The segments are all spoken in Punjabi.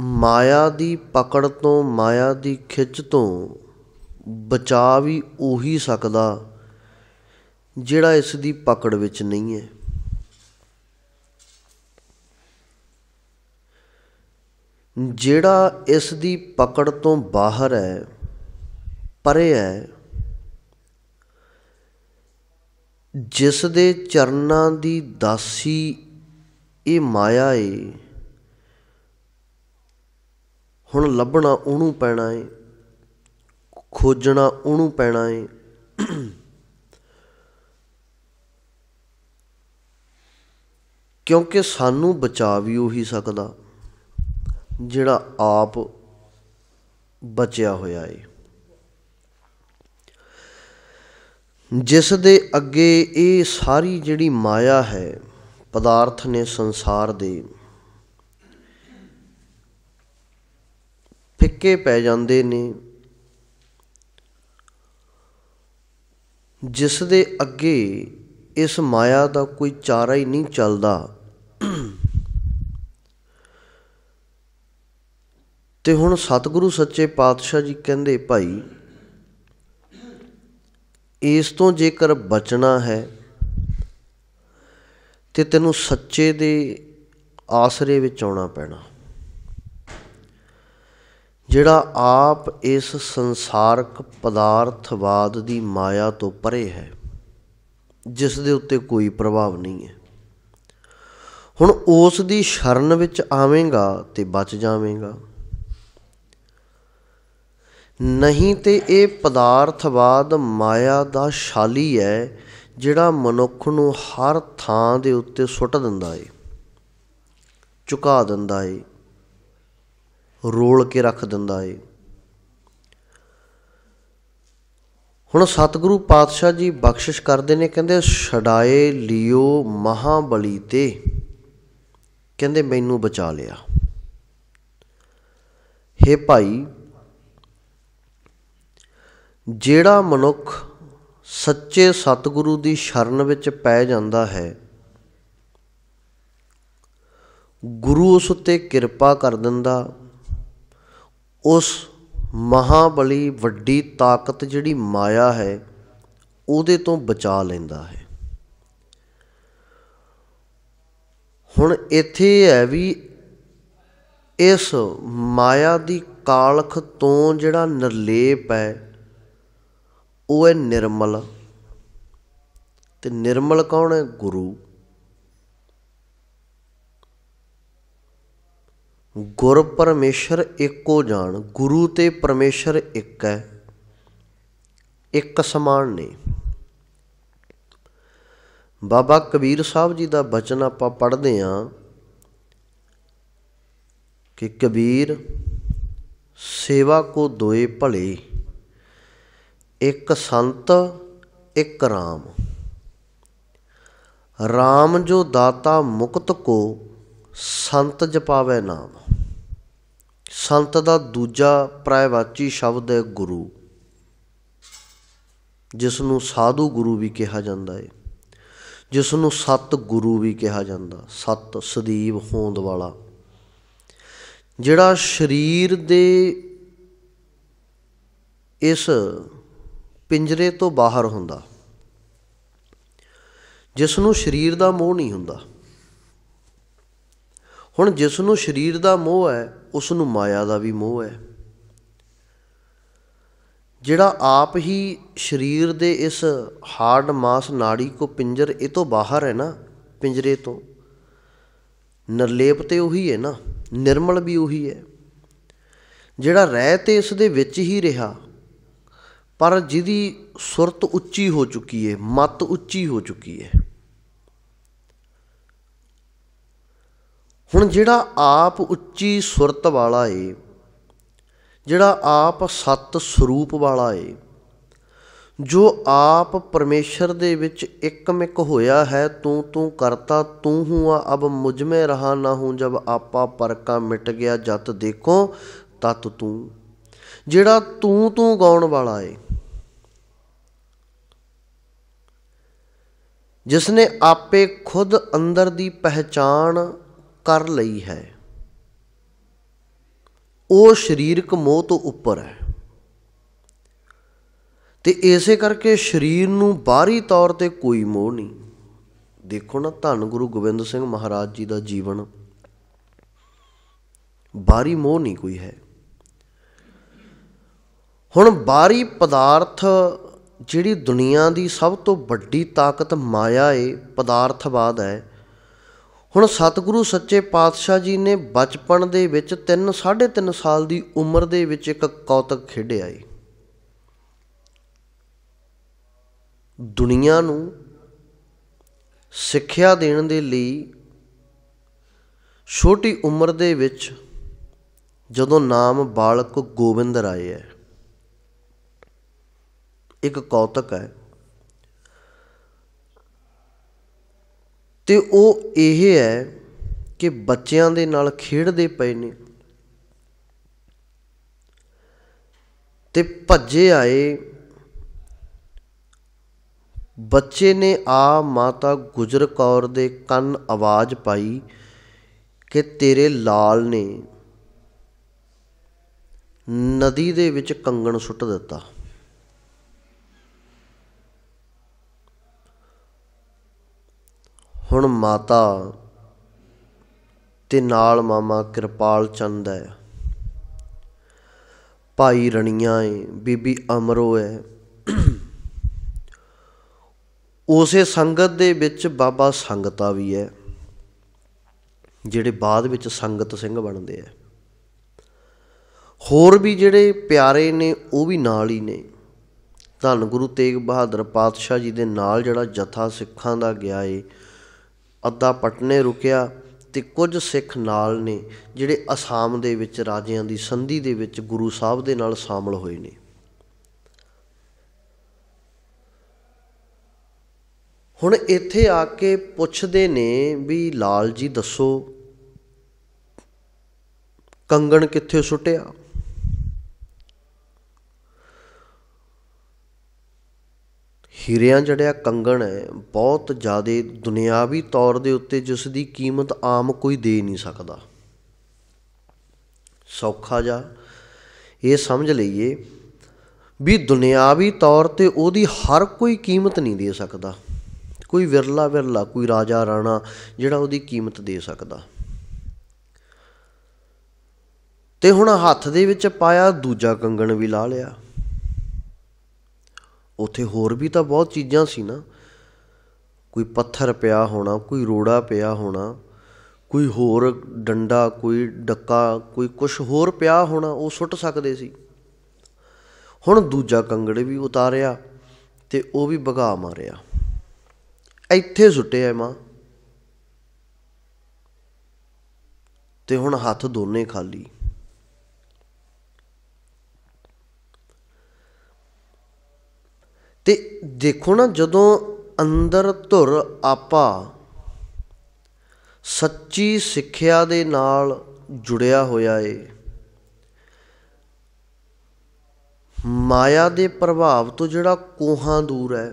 ਮਾਇਆ ਦੀ ਪਕੜ ਤੋਂ ਮਾਇਆ ਦੀ ਖਿੱਚ ਤੋਂ ਬਚਾ ਵੀ ਉਹੀ ਸਕਦਾ ਜਿਹੜਾ ਇਸ ਦੀ ਪਕੜ ਵਿੱਚ ਨਹੀਂ ਹੈ ਜਿਹੜਾ ਇਸ ਦੀ ਪਕੜ ਤੋਂ ਬਾਹਰ ਹੈ ਪਰੇ ਹੈ ਜਿਸ ਦੇ ਚਰਨਾਂ ਦੀ ਦਾਸੀ ਇਹ ਮਾਇਆ ਏ ਹੁਣ ਲੱਭਣਾ ਉਹਨੂੰ ਪੈਣਾ ਏ ਖੋਜਣਾ ਉਹਨੂੰ ਪੈਣਾ ਏ ਕਿਉਂਕਿ ਸਾਨੂੰ ਬਚਾ ਵੀ ਉਹੀ ਸਕਦਾ ਜਿਹੜਾ ਆਪ ਬਚਿਆ ਹੋਇਆ ਏ ਜਿਸ ਦੇ ਅੱਗੇ ਇਹ ਸਾਰੀ ਜਿਹੜੀ ਮਾਇਆ ਹੈ ਪਦਾਰਥ ਨੇ ਸੰਸਾਰ ਦੇ ਫਿੱਕੇ ਪੈ ਜਾਂਦੇ ਨੇ ਜਿਸ ਦੇ ਅੱਗੇ ਇਸ ਮਾਇਆ ਦਾ ਕੋਈ ਚਾਰਾ ਹੀ ਨਹੀਂ ਚੱਲਦਾ ਤੇ ਹੁਣ ਸਤਿਗੁਰੂ ਸੱਚੇ ਪਾਤਸ਼ਾਹ ਜੀ ਕਹਿੰਦੇ ਭਾਈ ਇਸ ਤੋਂ ਜੇਕਰ ਬਚਣਾ ਹੈ ਤੇ ਤੈਨੂੰ ਸੱਚੇ ਦੇ ਆਸਰੇ ਵਿੱਚ ਆਉਣਾ ਪੈਣਾ ਜਿਹੜਾ ਆਪ ਇਸ ਸੰਸਾਰਕ ਪਦਾਰਥਵਾਦ ਦੀ ਮਾਇਆ ਤੋਂ ਪਰੇ ਹੈ ਜਿਸ ਦੇ ਉੱਤੇ ਕੋਈ ਪ੍ਰਭਾਵ ਨਹੀਂ ਹੈ ਹੁਣ ਉਸ ਦੀ ਸ਼ਰਨ ਵਿੱਚ ਆਵੇਂਗਾ ਤੇ ਬਚ ਜਾਵੇਂਗਾ ਨਹੀਂ ਤੇ ਇਹ ਪਦਾਰਥਵਾਦ ਮਾਇਆ ਦਾ ਸ਼ਾਲੀ ਹੈ ਜਿਹੜਾ ਮਨੁੱਖ ਨੂੰ ਹਰ ਥਾਂ ਦੇ ਉੱਤੇ ਸੁੱਟ ਦਿੰਦਾ ਏ ਚੁਕਾ ਦਿੰਦਾ ਏ ਰੋਲ ਕੇ ਰੱਖ ਦਿੰਦਾ ਏ ਹੁਣ ਸਤਿਗੁਰੂ ਪਾਤਸ਼ਾਹ ਜੀ ਬਖਸ਼ਿਸ਼ ਕਰਦੇ ਨੇ ਕਹਿੰਦੇ ਛਡਾਏ ਲਿਓ ਮਹਾਬਲੀ ਤੇ ਕਹਿੰਦੇ ਮੈਨੂੰ ਬਚਾ ਲਿਆ हे ਭਾਈ ਜਿਹੜਾ ਮਨੁੱਖ ਸੱਚੇ ਸਤਿਗੁਰੂ ਦੀ ਸ਼ਰਨ ਵਿੱਚ ਪੈ ਜਾਂਦਾ ਹੈ ਗੁਰੂ ਉਸ ਉੱਤੇ ਕਿਰਪਾ ਕਰ ਦਿੰਦਾ ਉਸ ਮਹਾਬਲੀ ਵੱਡੀ ਤਾਕਤ ਜਿਹੜੀ ਮਾਇਆ ਹੈ ਉਹਦੇ ਤੋਂ ਬਚਾ ਲੈਂਦਾ ਹੈ ਹੁਣ ਇੱਥੇ ਹੈ ਵੀ ਇਸ ਮਾਇਆ ਦੀ ਕਾਲਖ ਤੋਂ ਜਿਹੜਾ ਨਿਰਲੇਪ ਹੈ ਉਹ ਹੈ ਨਿਰਮਲ ਤੇ ਨਿਰਮਲ ਕੌਣ ਹੈ ਗੁਰੂ ਗੁਰ ਪਰਮੇਸ਼ਰ ਇੱਕੋ ਜਾਣ ਗੁਰੂ ਤੇ ਪਰਮੇਸ਼ਰ ਇੱਕ ਹੈ ਇੱਕ ਸਮਾਨ ਨੇ ਬਾਬਾ ਕਬੀਰ ਸਾਹਿਬ ਜੀ ਦਾ ਬਚਨ ਆਪਾਂ ਪੜ੍ਹਦੇ ਆਂ ਕਿ ਕਬੀਰ ਸੇਵਾ ਕੋ ਦੋਏ ਭਲੇ ਇੱਕ ਸੰਤ ਇੱਕ RAM RAM ਜੋ ਦਾਤਾ ਮੁਕਤ ਕੋ ਸੰਤ ਜਪਾਵੇ ਨਾਮ ਸੰਤ ਦਾ ਦੂਜਾ ਪ੍ਰਾਇਵਾਚੀ ਸ਼ਬਦ ਹੈ ਗੁਰੂ ਜਿਸ ਨੂੰ ਸਾਧੂ ਗੁਰੂ ਵੀ ਕਿਹਾ ਜਾਂਦਾ ਹੈ ਜਿਸ ਨੂੰ ਸਤ ਗੁਰੂ ਵੀ ਕਿਹਾ ਜਾਂਦਾ ਸਤ ਸਦੀਵ ਹੋਂਦ ਵਾਲਾ ਜਿਹੜਾ ਸਰੀਰ ਦੇ ਇਸ ਪਿੰਜਰੇ ਤੋਂ ਬਾਹਰ ਹੁੰਦਾ ਜਿਸ ਨੂੰ ਸਰੀਰ ਦਾ ਮੋਹ ਨਹੀਂ ਹੁੰਦਾ ਹੁਣ ਜਿਸ ਨੂੰ ਸਰੀਰ ਦਾ ਮੋਹ ਹੈ ਉਸ ਨੂੰ ਮਾਇਆ ਦਾ ਵੀ ਮੋਹ ਹੈ ਜਿਹੜਾ ਆਪ ਹੀ ਸਰੀਰ ਦੇ ਇਸ ਹਾਰਡ ਮਾਸ ਨਾੜੀ ਕੋ ਪਿੰਜਰ ਇਹ ਤੋਂ ਬਾਹਰ ਹੈ ਨਾ ਪਿੰਜਰੇ ਤੋਂ ਨਰਲੇਪ ਤੇ ਉਹੀ ਹੈ ਨਾ ਨਿਰਮਲ ਵੀ ਉਹੀ ਹੈ ਜਿਹੜਾ ਰਹਿ ਤੇ ਇਸ ਦੇ ਵਿੱਚ ਹੀ ਰਿਹਾ ਪਰ ਜਿਹਦੀ ਸੁਰਤ ਉੱਚੀ ਹੋ ਚੁੱਕੀ ਹੈ ਮਤ ਉੱਚੀ ਹੋ ਚੁੱਕੀ ਹੈ ਹੁਣ ਜਿਹੜਾ ਆਪ ਉੱਚੀ ਸੁਰਤ ਵਾਲਾ ਏ ਜਿਹੜਾ ਆਪ ਸਤ ਸਰੂਪ ਵਾਲਾ ਏ ਜੋ ਆਪ ਪਰਮੇਸ਼ਰ ਦੇ ਵਿੱਚ ਇੱਕਮਿਕ ਹੋਇਆ ਹੈ ਤੂੰ ਤੂੰ ਕਰਤਾ ਤੂੰ ਹੂੰ ਅਬ ਮੁਜਮੇ ਰਹਾ ਨਾ ਹੂੰ ਜਬ ਆਪਾ ਪਰਕਾ ਮਿਟ ਗਿਆ ਜਤ ਦੇਖੋ ਤਤ ਤੂੰ ਜਿਹੜਾ ਤੂੰ ਤੂੰ ਗਾਉਣ ਵਾਲਾ ਏ ਜਿਸ ਨੇ ਆਪੇ ਖੁਦ ਅੰਦਰ ਦੀ ਪਹਿਚਾਨ ਕਰ ਲਈ ਹੈ ਉਹ ਸਰੀਰਕ ਮੋਹ ਤੋਂ ਉੱਪਰ ਹੈ ਤੇ ਇਸੇ ਕਰਕੇ ਸਰੀਰ ਨੂੰ ਬਾਹਰੀ ਤੌਰ ਤੇ ਕੋਈ ਮੋਹ ਨਹੀਂ ਦੇਖੋ ਨਾ ਧੰਨ ਗੁਰੂ ਗੋਬਿੰਦ ਸਿੰਘ ਮਹਾਰਾਜ ਜੀ ਦਾ ਜੀਵਨ ਬਾਹਰੀ ਮੋਹ ਨਹੀਂ ਕੋਈ ਹੈ ਹੁਣ ਬਾਹਰੀ ਪਦਾਰਥ ਜਿਹੜੀ ਦੁਨੀਆ ਦੀ ਸਭ ਤੋਂ ਵੱਡੀ ਤਾਕਤ ਮਾਇਆ ਏ ਪਦਾਰਥਵਾਦ ਹੈ ਹੁਣ ਸਤਿਗੁਰੂ ਸੱਚੇ ਪਾਤਸ਼ਾਹ ਜੀ ਨੇ ਬਚਪਨ ਦੇ ਵਿੱਚ 3 3.5 ਸਾਲ ਦੀ ਉਮਰ ਦੇ ਵਿੱਚ ਇੱਕ ਕੌਤਕ ਖੇਡਿਆ ਏ ਦੁਨੀਆ ਨੂੰ ਸਿੱਖਿਆ ਦੇਣ ਦੇ ਲਈ ਛੋਟੀ ਉਮਰ ਦੇ ਵਿੱਚ ਜਦੋਂ ਨਾਮ ਬਾਲਕ ਗੋਬਿੰਦ ਰਾਏ ਹੈ ਇੱਕ ਕੌਤਕ ਹੈ ਤੇ ਉਹ ਇਹ ਹੈ ਕਿ ਬੱਚਿਆਂ ਦੇ ਨਾਲ ਖੇਡਦੇ ਪਏ ਨੇ ਤੇ ਭੱਜੇ ਆਏ ਬੱਚੇ ਨੇ ਆ ਮਾਤਾ ਗੁਜਰ ਕੌਰ ਦੇ ਕੰਨ ਆਵਾਜ਼ ਪਾਈ ਕਿ ਤੇਰੇ ਲਾਲ ਨੇ ਨਦੀ ਦੇ ਵਿੱਚ ਕੰਗਣ ਸੁੱਟ ਦਿੱਤਾ ਹੁਣ ਮਾਤਾ ਤੇ ਨਾਲ ਮਾਮਾ ਕਿਰਪਾਲ ਚੰਦ ਹੈ ਭਾਈ ਰਣੀਆਂ ਏ ਬੀਬੀ ਅਮਰੋ ਹੈ ਉਸੇ ਸੰਗਤ ਦੇ ਵਿੱਚ ਬਾਬਾ ਸੰਗਤਾ ਵੀ ਹੈ ਜਿਹੜੇ ਬਾਅਦ ਵਿੱਚ ਸੰਗਤ ਸਿੰਘ ਬਣਦੇ ਆ ਹੋਰ ਵੀ ਜਿਹੜੇ ਪਿਆਰੇ ਨੇ ਉਹ ਵੀ ਨਾਲ ਹੀ ਨੇ ਧੰਨ ਗੁਰੂ ਤੇਗ ਬਹਾਦਰ ਪਾਤਸ਼ਾਹ ਜੀ ਦੇ ਨਾਲ ਜਿਹੜਾ ਜਥਾ ਸਿੱਖਾਂ ਦਾ ਗਿਆ ਏ ਅੱਧਾ ਪਟਨੇ ਰੁਕਿਆ ਤੇ ਕੁਝ ਸਿੱਖ ਨਾਲ ਨੇ ਜਿਹੜੇ ਅਸਾਮ ਦੇ ਵਿੱਚ ਰਾਜਿਆਂ ਦੀ ਸੰਧੀ ਦੇ ਵਿੱਚ ਗੁਰੂ ਸਾਹਿਬ ਦੇ ਨਾਲ ਸ਼ਾਮਲ ਹੋਏ ਨੇ ਹੁਣ ਇੱਥੇ ਆ ਕੇ ਪੁੱਛਦੇ ਨੇ ਵੀ ਲਾਲ ਜੀ ਦੱਸੋ ਕੰਗਣ ਕਿੱਥੇ ਸੁੱਟਿਆ ਹੀਰਿਆਂ ਜੜਿਆ ਕੰਗਣ ਹੈ ਬਹੁਤ ਜ਼ਿਆਦੇ ਦੁਨਿਆਵੀ ਤੌਰ ਦੇ ਉੱਤੇ ਜਿਸ ਦੀ ਕੀਮਤ ਆਮ ਕੋਈ ਦੇ ਨਹੀਂ ਸਕਦਾ ਸੌਖਾ ਜਾ ਇਹ ਸਮਝ ਲਈਏ ਵੀ ਦੁਨਿਆਵੀ ਤੌਰ ਤੇ ਉਹਦੀ ਹਰ ਕੋਈ ਕੀਮਤ ਨਹੀਂ ਦੇ ਸਕਦਾ ਕੋਈ ਵਿਰਲਾ ਵਿਰਲਾ ਕੋਈ ਰਾਜਾ ਰਾਣਾ ਜਿਹੜਾ ਉਹਦੀ ਕੀਮਤ ਦੇ ਸਕਦਾ ਤੇ ਹੁਣ ਹੱਥ ਦੇ ਵਿੱਚ ਪਾਇਆ ਦੂਜਾ ਕੰਗਣ ਵੀ ਲਾ ਲਿਆ ਉੱਥੇ ਹੋਰ ਵੀ ਤਾਂ ਬਹੁਤ ਚੀਜ਼ਾਂ ਸੀ ਨਾ ਕੋਈ ਪੱਥਰ ਪਿਆ ਹੋਣਾ ਕੋਈ ਰੋੜਾ ਪਿਆ ਹੋਣਾ ਕੋਈ ਹੋਰ ਡੰਡਾ ਕੋਈ ਡੱਕਾ ਕੋਈ ਕੁਝ ਹੋਰ ਪਿਆ ਹੋਣਾ ਉਹ ਸੁੱਟ ਸਕਦੇ ਸੀ ਹੁਣ ਦੂਜਾ ਕੰਗੜ ਵੀ ਉਤਾਰਿਆ ਤੇ ਉਹ ਵੀ ਭਗਾ ਮਾਰਿਆ ਇੱਥੇ ਸੁੱਟਿਆ ਮਾਂ ਤੇ ਹੁਣ ਹੱਥ ਦੋਨੇ ਖਾਲੀ ਤੇ ਦੇਖੋ ਨਾ ਜਦੋਂ ਅੰਦਰ ਧੁਰ ਆਪਾ ਸੱਚੀ ਸਿੱਖਿਆ ਦੇ ਨਾਲ ਜੁੜਿਆ ਹੋਇਆ ਏ ਮਾਇਆ ਦੇ ਪ੍ਰਭਾਵ ਤੋਂ ਜਿਹੜਾ ਕੋਹਾਂ ਦੂਰ ਹੈ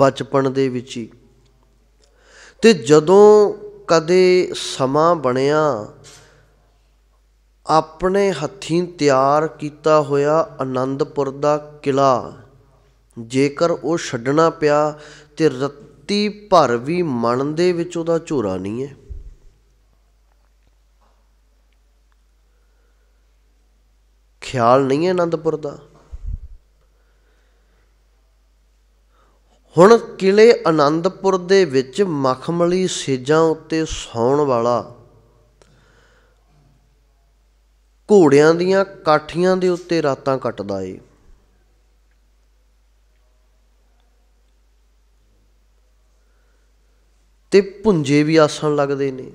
ਬਚਪਨ ਦੇ ਵਿੱਚ ਹੀ ਤੇ ਜਦੋਂ ਕਦੇ ਸਮਾਂ ਬਣਿਆ ਆਪਣੇ ਹੱਥੀਂ ਤਿਆਰ ਕੀਤਾ ਹੋਇਆ ਆਨੰਦਪੁਰ ਦਾ ਕਿਲਾ ਜੇਕਰ ਉਹ ਛੱਡਣਾ ਪਿਆ ਤੇ ਰੱਤੀ ਭਰ ਵੀ ਮਨ ਦੇ ਵਿੱਚ ਉਹਦਾ ਝੋਰਾ ਨਹੀਂ ਹੈ ਖਿਆਲ ਨਹੀਂ ਹੈ ਆਨੰਦਪੁਰ ਦਾ ਹੁਣ ਕਿਲੇ ਆਨੰਦਪੁਰ ਦੇ ਵਿੱਚ ਮਖਮਲੀ ਸੇਜਾਂ ਉੱਤੇ ਸੌਣ ਵਾਲਾ ਘੋੜਿਆਂ ਦੀਆਂ ਕਾਠੀਆਂ ਦੇ ਉੱਤੇ ਰਾਤਾਂ ਕੱਟਦਾ ਏ ਤੇ ਪੁੰਜੇ ਵੀ ਆਸਣ ਲੱਗਦੇ ਨੇ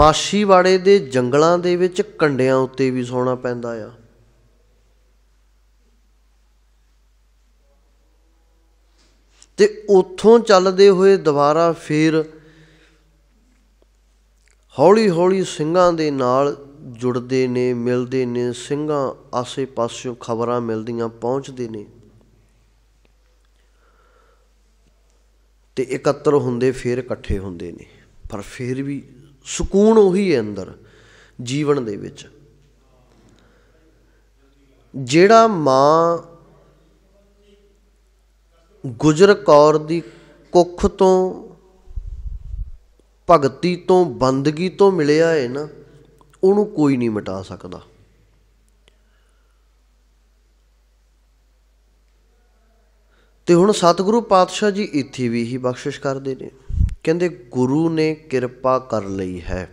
ਮਾਸ਼ੀਵਾੜੇ ਦੇ ਜੰਗਲਾਂ ਦੇ ਵਿੱਚ ਕੰਡਿਆਂ ਉੱਤੇ ਵੀ ਸੌਣਾ ਪੈਂਦਾ ਆ ਤੇ ਉੱਥੋਂ ਚੱਲਦੇ ਹੋਏ ਦੁਬਾਰਾ ਫੇਰ ਹੌਲੀ-ਹੌਲੀ ਸਿੰਘਾਂ ਦੇ ਨਾਲ ਜੁੜਦੇ ਨੇ ਮਿਲਦੇ ਨੇ ਸਿੰਘਾਂ ਆਸੇ-ਪਾਸਿਓਂ ਖਬਰਾਂ ਮਿਲਦੀਆਂ ਪਹੁੰਚਦੇ ਨੇ ਤੇ ਇਕੱਤਰ ਹੁੰਦੇ ਫਿਰ ਇਕੱਠੇ ਹੁੰਦੇ ਨੇ ਪਰ ਫਿਰ ਵੀ ਸਕੂਨ ਉਹੀ ਹੈ ਅੰਦਰ ਜੀਵਨ ਦੇ ਵਿੱਚ ਜਿਹੜਾ ਮਾਂ ਗੁਜਰ ਕੌਰ ਦੀ ਕੁੱਖ ਤੋਂ ਭਗਤੀ ਤੋਂ ਬੰਦਗੀ ਤੋਂ ਮਿਲਿਆ ਹੈ ਨਾ ਉਹਨੂੰ ਕੋਈ ਨਹੀਂ ਮਿਟਾ ਸਕਦਾ ਤੇ ਹੁਣ ਸਤਿਗੁਰੂ ਪਾਤਸ਼ਾਹ ਜੀ ਇੱਥੇ ਵੀ ਹੀ ਬਖਸ਼ਿਸ਼ ਕਰਦੇ ਨੇ ਕਹਿੰਦੇ ਗੁਰੂ ਨੇ ਕਿਰਪਾ ਕਰ ਲਈ ਹੈ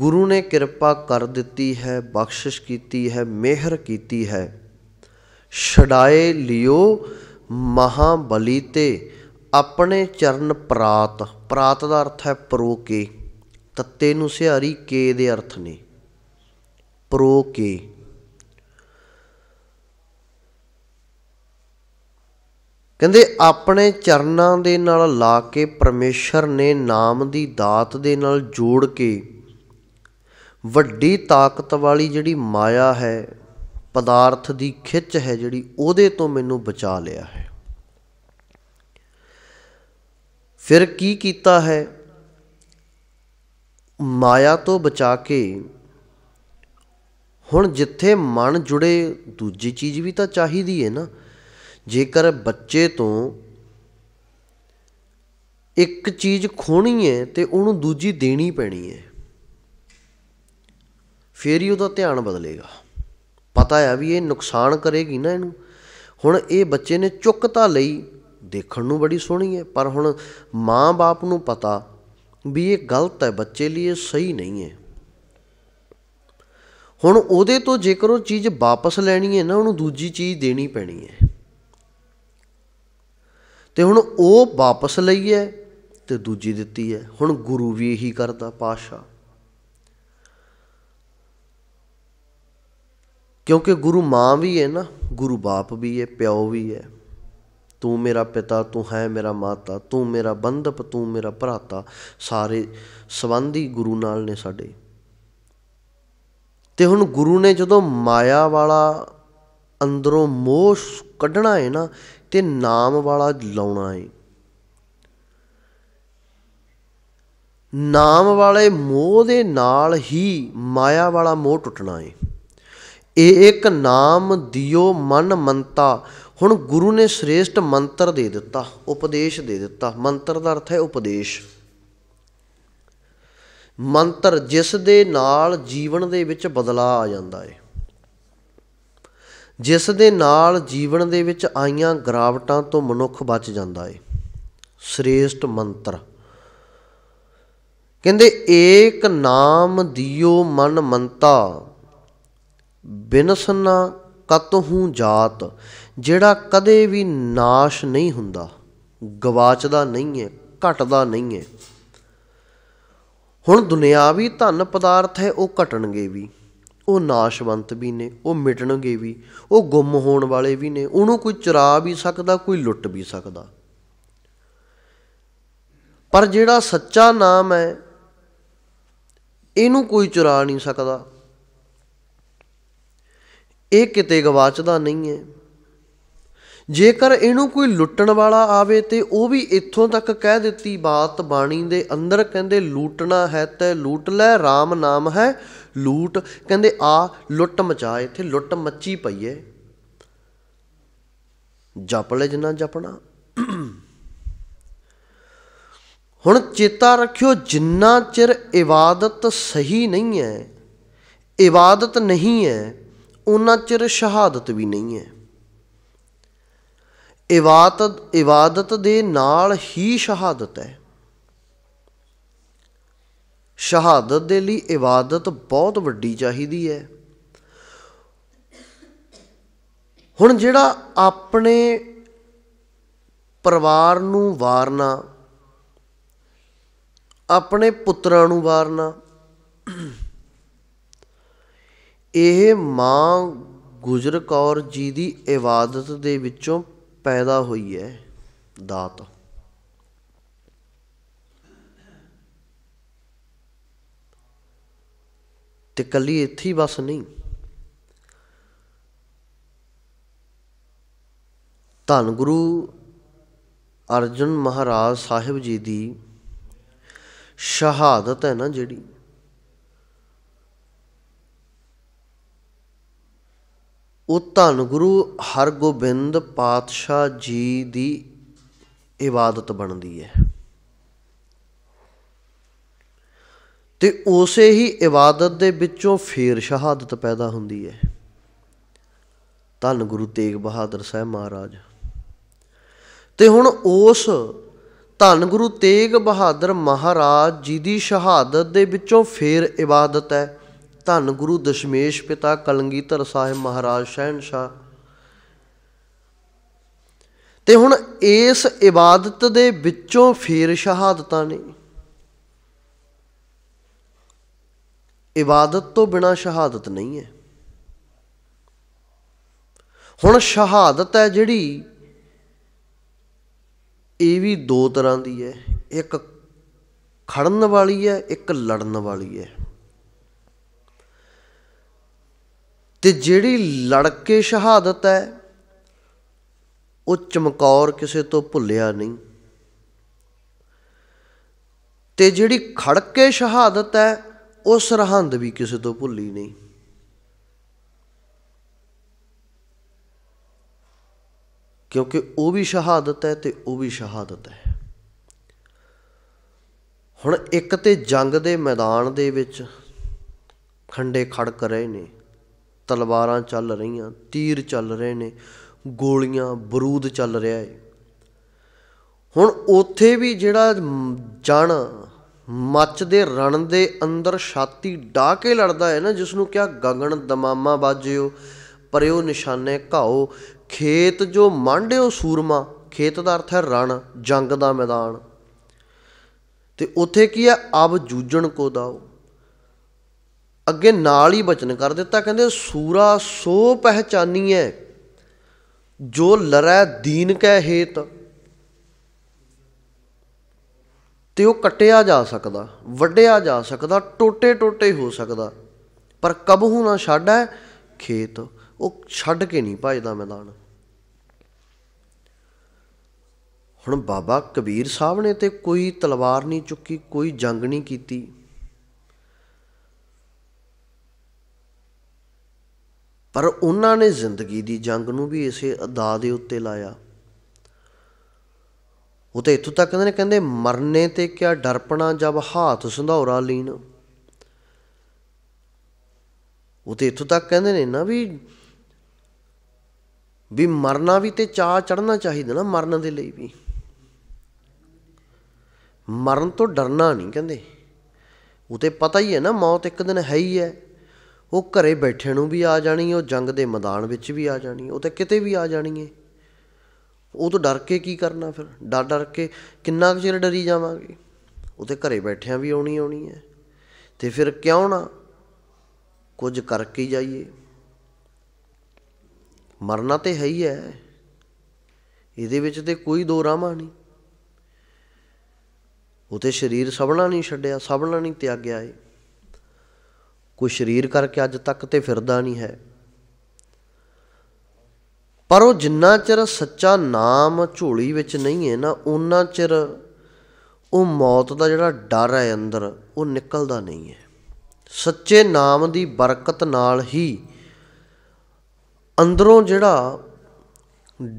ਗੁਰੂ ਨੇ ਕਿਰਪਾ ਕਰ ਦਿੱਤੀ ਹੈ ਬਖਸ਼ਿਸ਼ ਕੀਤੀ ਹੈ ਮਿਹਰ ਕੀਤੀ ਹੈ ਛਡਾਏ ਲਿਓ ਮਹਾਬਲੀ ਤੇ ਆਪਣੇ ਚਰਨ ਪ੍ਰਾਤ ਪ੍ਰਾਤ ਦਾ ਅਰਥ ਹੈ ਪ੍ਰੋਕੇ ਕੇ ਤੱਤੇ ਨੂੰ ਸਿਹਾਰੀ ਕੇ ਦੇ ਅਰਥ ਨੇ ਪ੍ਰੋਕੇ ਕਹਿੰਦੇ ਆਪਣੇ ਚਰਨਾਂ ਦੇ ਨਾਲ ਲਾ ਕੇ ਪਰਮੇਸ਼ਰ ਨੇ ਨਾਮ ਦੀ ਦਾਤ ਦੇ ਨਾਲ ਜੋੜ ਕੇ ਵੱਡੀ ਤਾਕਤ ਵਾਲੀ ਜਿਹੜੀ ਮਾਇਆ ਹੈ ਪਦਾਰਥ ਦੀ ਖਿੱਚ ਹੈ ਜਿਹੜੀ ਉਹਦੇ ਤੋਂ ਮੈਨੂੰ ਬਚਾ ਲਿਆ ਹੈ ਫਿਰ ਕੀ ਕੀਤਾ ਹੈ ਮਾਇਆ ਤੋਂ ਬਚਾ ਕੇ ਹੁਣ ਜਿੱਥੇ ਮਨ ਜੁੜੇ ਦੂਜੀ ਚੀਜ਼ ਵੀ ਤਾਂ ਚਾਹੀਦੀ ਹੈ ਨਾ ਜੇਕਰ ਬੱਚੇ ਤੋਂ ਇੱਕ ਚੀਜ਼ ਖੋਣੀ ਹੈ ਤੇ ਉਹਨੂੰ ਦੂਜੀ ਦੇਣੀ ਪੈਣੀ ਹੈ ਫੇਰ ਹੀ ਉਹਦਾ ਧਿਆਨ ਬਦਲੇਗਾ ਪਤਾ ਹੈ ਵੀ ਇਹ ਨੁਕਸਾਨ ਕਰੇਗੀ ਨਾ ਇਹਨੂੰ ਹੁਣ ਇਹ ਬੱਚੇ ਨੇ ਚੁੱਕ ਤਾਂ ਲਈ ਦੇਖਣ ਨੂੰ ਬੜੀ ਸੋਹਣੀ ਹੈ ਪਰ ਹੁਣ ਮਾਂ-ਬਾਪ ਨੂੰ ਪਤਾ ਵੀ ਇਹ ਗਲਤ ਹੈ ਬੱਚੇ ਲਈ ਇਹ ਸਹੀ ਨਹੀਂ ਹੈ ਹੁਣ ਉਹਦੇ ਤੋਂ ਜੇਕਰ ਉਹ ਚੀਜ਼ ਵਾਪਸ ਲੈਣੀ ਹੈ ਨਾ ਉਹਨੂੰ ਦੂਜੀ ਚੀਜ਼ ਦੇਣੀ ਪੈਣੀ ਹੈ ਤੇ ਹੁਣ ਉਹ ਵਾਪਸ ਲਈ ਹੈ ਤੇ ਦੂਜੀ ਦਿੱਤੀ ਹੈ ਹੁਣ ਗੁਰੂ ਵੀ ਇਹੀ ਕਰਦਾ ਪਾਸ਼ਾ ਕਿਉਂਕਿ ਗੁਰੂ ਮਾਂ ਵੀ ਹੈ ਨਾ ਗੁਰੂ ਬਾਪ ਵੀ ਹੈ ਪਿਓ ਵੀ ਹੈ ਤੂੰ ਮੇਰਾ ਪਿਤਾ ਤੂੰ ਹੈ ਮੇਰਾ ਮਾਤਾ ਤੂੰ ਮੇਰਾ ਬੰਧਪ ਤੂੰ ਮੇਰਾ ਭਰਾਤਾ ਸਾਰੇ ਸਬੰਧੀ ਗੁਰੂ ਨਾਲ ਨੇ ਸਾਡੇ ਤੇ ਹੁਣ ਗੁਰੂ ਨੇ ਜਦੋਂ ਮਾਇਆ ਵਾਲਾ ਅੰਦਰੋਂ ਮੋਹ ਕੱਢਣਾ ਹੈ ਨਾ ਤੇ ਨਾਮ ਵਾਲਾ ਲਾਉਣਾ ਹੈ ਨਾਮ ਵਾਲੇ ਮੋਹ ਦੇ ਨਾਲ ਹੀ ਮਾਇਆ ਵਾਲਾ ਮੋਹ ਟੁੱਟਣਾ ਹੈ ਇਹ ਇੱਕ ਨਾਮ ਦਿਓ ਮਨ ਮੰਤਾ ਹੁਣ ਗੁਰੂ ਨੇ ਸ੍ਰੇਸ਼ਟ ਮੰਤਰ ਦੇ ਦਿੱਤਾ ਉਪਦੇਸ਼ ਦੇ ਦਿੱਤਾ ਮੰਤਰ ਦਾ ਅਰਥ ਹੈ ਉਪਦੇਸ਼ ਮੰਤਰ ਜਿਸ ਦੇ ਨਾਲ ਜੀਵਨ ਦੇ ਵਿੱਚ ਬਦਲਾ ਆ ਜਾਂਦਾ ਹੈ ਜਿਸ ਦੇ ਨਾਲ ਜੀਵਨ ਦੇ ਵਿੱਚ ਆਈਆਂ ਗਰਾਵਟਾਂ ਤੋਂ ਮਨੁੱਖ ਬਚ ਜਾਂਦਾ ਏ ਸ੍ਰੇਸ਼ਟ ਮੰਤਰ ਕਹਿੰਦੇ ਏਕ ਨਾਮ ਦਿਓ ਮਨ ਮੰਤਾ ਬਿਨਸਨਾ ਕਤਹੂ ਜਾਤ ਜਿਹੜਾ ਕਦੇ ਵੀ ਨਾਸ਼ ਨਹੀਂ ਹੁੰਦਾ ਗਵਾਚਦਾ ਨਹੀਂ ਹੈ ਘਟਦਾ ਨਹੀਂ ਹੈ ਹੁਣ ਦੁਨਿਆਵੀ ਧਨ ਪਦਾਰਥ ਹੈ ਉਹ ਘਟਣਗੇ ਵੀ ਉਹ ਨਾਸ਼ਵੰਤ ਵੀ ਨੇ ਉਹ ਮਿਟਣਗੇ ਵੀ ਉਹ ਗੁੰਮ ਹੋਣ ਵਾਲੇ ਵੀ ਨੇ ਉਹਨੂੰ ਕੋਈ ਚਰਾ ਵੀ ਸਕਦਾ ਕੋਈ ਲੁੱਟ ਵੀ ਸਕਦਾ ਪਰ ਜਿਹੜਾ ਸੱਚਾ ਨਾਮ ਹੈ ਇਹਨੂੰ ਕੋਈ ਚੁਰਾ ਨਹੀਂ ਸਕਦਾ ਇਹ ਕਿਤੇ ਗਵਾਚਦਾ ਨਹੀਂ ਹੈ ਜੇਕਰ ਇਹਨੂੰ ਕੋਈ ਲੁੱਟਣ ਵਾਲਾ ਆਵੇ ਤੇ ਉਹ ਵੀ ਇੱਥੋਂ ਤੱਕ ਕਹਿ ਦਿੱਤੀ ਬਾਤ ਬਾਣੀ ਦੇ ਅੰਦਰ ਕਹਿੰਦੇ ਲੂਟਣਾ ਹੈ ਤੇ ਲੂਟ ਲੈ RAM ਨਾਮ ਹੈ ਲੂਟ ਕਹਿੰਦੇ ਆ ਲੁੱਟ ਮਚਾ ਇੱਥੇ ਲੁੱਟ ਮੱਚੀ ਪਈ ਏ ਜਪ ਲੈ ਜਿੰਨਾ ਜਪਣਾ ਹੁਣ ਚੇਤਾ ਰੱਖਿਓ ਜਿੰਨਾ ਚਿਰ ਇਬਾਦਤ ਸਹੀ ਨਹੀਂ ਹੈ ਇਬਾਦਤ ਨਹੀਂ ਹੈ ਉਹਨਾਂ ਚਿਰ ਸ਼ਹਾਦਤ ਵੀ ਨਹੀਂ ਹੈ ਇਬਾਦਤ ਇਬਾਦਤ ਦੇ ਨਾਲ ਹੀ ਸ਼ਹਾਦਤ ਹੈ ਸ਼ਹਾਦਤ ਦੇ ਲਈ ਇਬਾਦਤ ਬਹੁਤ ਵੱਡੀ ਚਾਹੀਦੀ ਹੈ ਹੁਣ ਜਿਹੜਾ ਆਪਣੇ ਪਰਿਵਾਰ ਨੂੰ ਵਾਰਨਾ ਆਪਣੇ ਪੁੱਤਰਾਂ ਨੂੰ ਵਾਰਨਾ ਇਹ ਮਾਂ ਗੁਜਰ ਕੌਰ ਜੀ ਦੀ ਇਬਾਦਤ ਦੇ ਵਿੱਚੋਂ ਪੈਦਾ ਹੋਈ ਹੈ ਦਾਤ ਤੇ ਕੱਲੀ ਇੱਥੇ ਹੀ ਬਸ ਨਹੀਂ ਧੰਨ ਗੁਰੂ ਅਰਜਨ ਮਹਾਰਾਜ ਸਾਹਿਬ ਜੀ ਦੀ ਸ਼ਹਾਦਤ ਹੈ ਨਾ ਜਿਹੜੀ ਉਹ ਧੰਨ ਗੁਰੂ ਹਰਗੋਬਿੰਦ ਪਾਤਸ਼ਾਹ ਜੀ ਦੀ ਇਬਾਦਤ ਬਣਦੀ ਹੈ ਤੇ ਉਸੇ ਹੀ ਇਬਾਦਤ ਦੇ ਵਿੱਚੋਂ ਫੇਰ ਸ਼ਹਾਦਤ ਪੈਦਾ ਹੁੰਦੀ ਹੈ ਧੰਨ ਗੁਰੂ ਤੇਗ ਬਹਾਦਰ ਸਾਹਿਬ ਮਹਾਰਾਜ ਤੇ ਹੁਣ ਉਸ ਧੰਨ ਗੁਰੂ ਤੇਗ ਬਹਾਦਰ ਮਹਾਰਾਜ ਜੀ ਦੀ ਸ਼ਹਾਦਤ ਦੇ ਵਿੱਚੋਂ ਫੇਰ ਇਬਾਦਤ ਹੈ ਧੰਨ ਗੁਰੂ ਦਸ਼ਮੇਸ਼ ਪਿਤਾ ਕਲੰਗੀਧਰ ਸਾਹਿਬ ਮਹਾਰਾਜ ਸ਼ਹਿਨशाह ਤੇ ਹੁਣ ਇਸ ਇਬਾਦਤ ਦੇ ਵਿੱਚੋਂ ਫੇਰ ਸ਼ਹਾਦਤਾਂ ਨੇ ਇਬਾਦਤ ਤੋਂ ਬਿਨਾ ਸ਼ਹਾਦਤ ਨਹੀਂ ਹੈ ਹੁਣ ਸ਼ਹਾਦਤ ਹੈ ਜਿਹੜੀ ਇਹ ਵੀ ਦੋ ਤਰ੍ਹਾਂ ਦੀ ਹੈ ਇੱਕ ਖੜਨ ਵਾਲੀ ਹੈ ਇੱਕ ਲੜਨ ਵਾਲੀ ਹੈ ਤੇ ਜਿਹੜੀ ਲੜਕੇ ਸ਼ਹਾਦਤ ਹੈ ਉਹ ਚਮਕੌਰ ਕਿਸੇ ਤੋਂ ਭੁੱਲਿਆ ਨਹੀਂ ਤੇ ਜਿਹੜੀ ਖੜਕੇ ਸ਼ਹਾਦਤ ਹੈ ਉਹ ਸਰਹੰਦ ਵੀ ਕਿਸੇ ਤੋਂ ਭੁੱਲੀ ਨਹੀਂ ਕਿਉਂਕਿ ਉਹ ਵੀ ਸ਼ਹਾਦਤ ਹੈ ਤੇ ਉਹ ਵੀ ਸ਼ਹਾਦਤ ਹੈ ਹੁਣ ਇੱਕ ਤੇ ਜੰਗ ਦੇ ਮੈਦਾਨ ਦੇ ਵਿੱਚ ਖੰਡੇ ਖੜਕ ਰਹੇ ਨੇ ਤਲਵਾਰਾਂ ਚੱਲ ਰਹੀਆਂ ਤੀਰ ਚੱਲ ਰਹੇ ਨੇ ਗੋਲੀਆਂ ਬਰੂਦ ਚੱਲ ਰਿਹਾ ਹੈ ਹੁਣ ਉੱਥੇ ਵੀ ਜਿਹੜਾ ਜਣ ਮੱਚ ਦੇ ਰਣ ਦੇ ਅੰਦਰ ਛਾਤੀ ਡਾ ਕੇ ਲੜਦਾ ਹੈ ਨਾ ਜਿਸ ਨੂੰ ਕਿਹਾ ਗਗਨ ਦਮਾਮਾ ਬਾਜਿਓ ਪਰਿਓ ਨਿਸ਼ਾਨੇ ਘਾਓ ਖੇਤ ਜੋ ਮੰਡਿਓ ਸੂਰਮਾ ਖੇਤ ਦਾ ਅਰਥ ਹੈ ਰਣ ਜੰਗ ਦਾ ਮੈਦਾਨ ਤੇ ਉੱਥੇ ਕੀ ਹੈ ਅਬ ਜੂਜਣ ਕੋ ਦਾਓ ਅੱਗੇ ਨਾਲ ਹੀ ਬਚਨ ਕਰ ਦਿੱਤਾ ਕਹਿੰਦੇ ਸੂਰਾ ਸੋ ਪਹਿਚਾਨੀ ਹੈ ਜੋ ਲਰੈ ਦੀਨ ਕੈ ਹੇਤ ਤੇ ਉਹ ਕਟਿਆ ਜਾ ਸਕਦਾ ਵੱਡਿਆ ਜਾ ਸਕਦਾ ਟੋਟੇ ਟੋਟੇ ਹੋ ਸਕਦਾ ਪਰ ਕਬਹੂ ਨਾ ਛੱਡੈ ਖੇਤ ਉਹ ਛੱਡ ਕੇ ਨਹੀਂ ਭਜਦਾ ਮੈਦਾਨ ਹੁਣ ਬਾਬਾ ਕਬੀਰ ਸਾਹਿਬ ਨੇ ਤੇ ਕੋਈ ਤਲਵਾਰ ਨਹੀਂ ਚੁੱਕੀ ਕੋਈ ਜੰਗ ਨਹੀਂ ਕੀਤੀ ਪਰ ਉਹਨਾਂ ਨੇ ਜ਼ਿੰਦਗੀ ਦੀ ਜੰਗ ਨੂੰ ਵੀ ਇਸੇ ਅਦਾ ਦੇ ਉੱਤੇ ਲਾਇਆ ਉਹ ਤੇ ਇੱਥੋਂ ਤੱਕ ਕਹਿੰਦੇ ਨੇ ਕਹਿੰਦੇ ਮਰਨੇ ਤੇ ਕਿਆ ਡਰਪਣਾ ਜਬ ਹਾਥ ਸੰਧੌਰਾ ਲੀਨ ਉਹ ਤੇ ਇੱਥੋਂ ਤੱਕ ਕਹਿੰਦੇ ਨੇ ਨਾ ਵੀ ਵੀ ਮਰਨਾ ਵੀ ਤੇ ਚਾਹ ਚੜਨਾ ਚਾਹੀਦਾ ਨਾ ਮਰਨ ਦੇ ਲਈ ਵੀ ਮਰਨ ਤੋਂ ਡਰਨਾ ਨਹੀਂ ਕਹਿੰਦੇ ਉਹ ਤੇ ਪਤਾ ਹੀ ਹੈ ਨਾ ਮੌਤ ਇੱਕ ਦਿਨ ਹੈ ਹੀ ਹੈ ਉਹ ਘਰੇ ਬੈਠੇ ਨੂੰ ਵੀ ਆ ਜਾਣੀ ਉਹ ਜੰਗ ਦੇ ਮੈਦਾਨ ਵਿੱਚ ਵੀ ਆ ਜਾਣੀ ਉਹ ਤੇ ਕਿਤੇ ਵੀ ਆ ਜਾਣੀ ਏ ਉਹ ਤੋਂ ਡਰ ਕੇ ਕੀ ਕਰਨਾ ਫਿਰ ਡਰ ਡਰ ਕੇ ਕਿੰਨਾ ਕੁ ਚਿਰ ਡਰੀ ਜਾਵਾਂਗੇ ਉਹ ਤੇ ਘਰੇ ਬੈਠਿਆਂ ਵੀ ਆਉਣੀ ਆਉਣੀ ਹੈ ਤੇ ਫਿਰ ਕਿਉਂ ਨਾ ਕੁਝ ਕਰਕੇ ਜਾਈਏ ਮਰਨਾ ਤੇ ਹੈ ਹੀ ਹੈ ਇਹਦੇ ਵਿੱਚ ਤੇ ਕੋਈ ਦੋ ਰਾਹਾਂ ਨਹੀਂ ਤੇ ਸਰੀਰ ਸਭਣਾ ਨਹੀਂ ਛੱਡਿਆ ਸਭਣਾ ਨਹੀਂ ਤਿਆਗਿਆ ਏ ਕੋਈ ਸਰੀਰ ਕਰਕੇ ਅੱਜ ਤੱਕ ਤੇ ਫਿਰਦਾ ਨਹੀਂ ਹੈ ਪਰ ਉਹ ਜਿੰਨਾ ਚਿਰ ਸੱਚਾ ਨਾਮ ਝੋਲੀ ਵਿੱਚ ਨਹੀਂ ਹੈ ਨਾ ਉਹਨਾਂ ਚਿਰ ਉਹ ਮੌਤ ਦਾ ਜਿਹੜਾ ਡਰ ਹੈ ਅੰਦਰ ਉਹ ਨਿਕਲਦਾ ਨਹੀਂ ਹੈ ਸੱਚੇ ਨਾਮ ਦੀ ਬਰਕਤ ਨਾਲ ਹੀ ਅੰਦਰੋਂ ਜਿਹੜਾ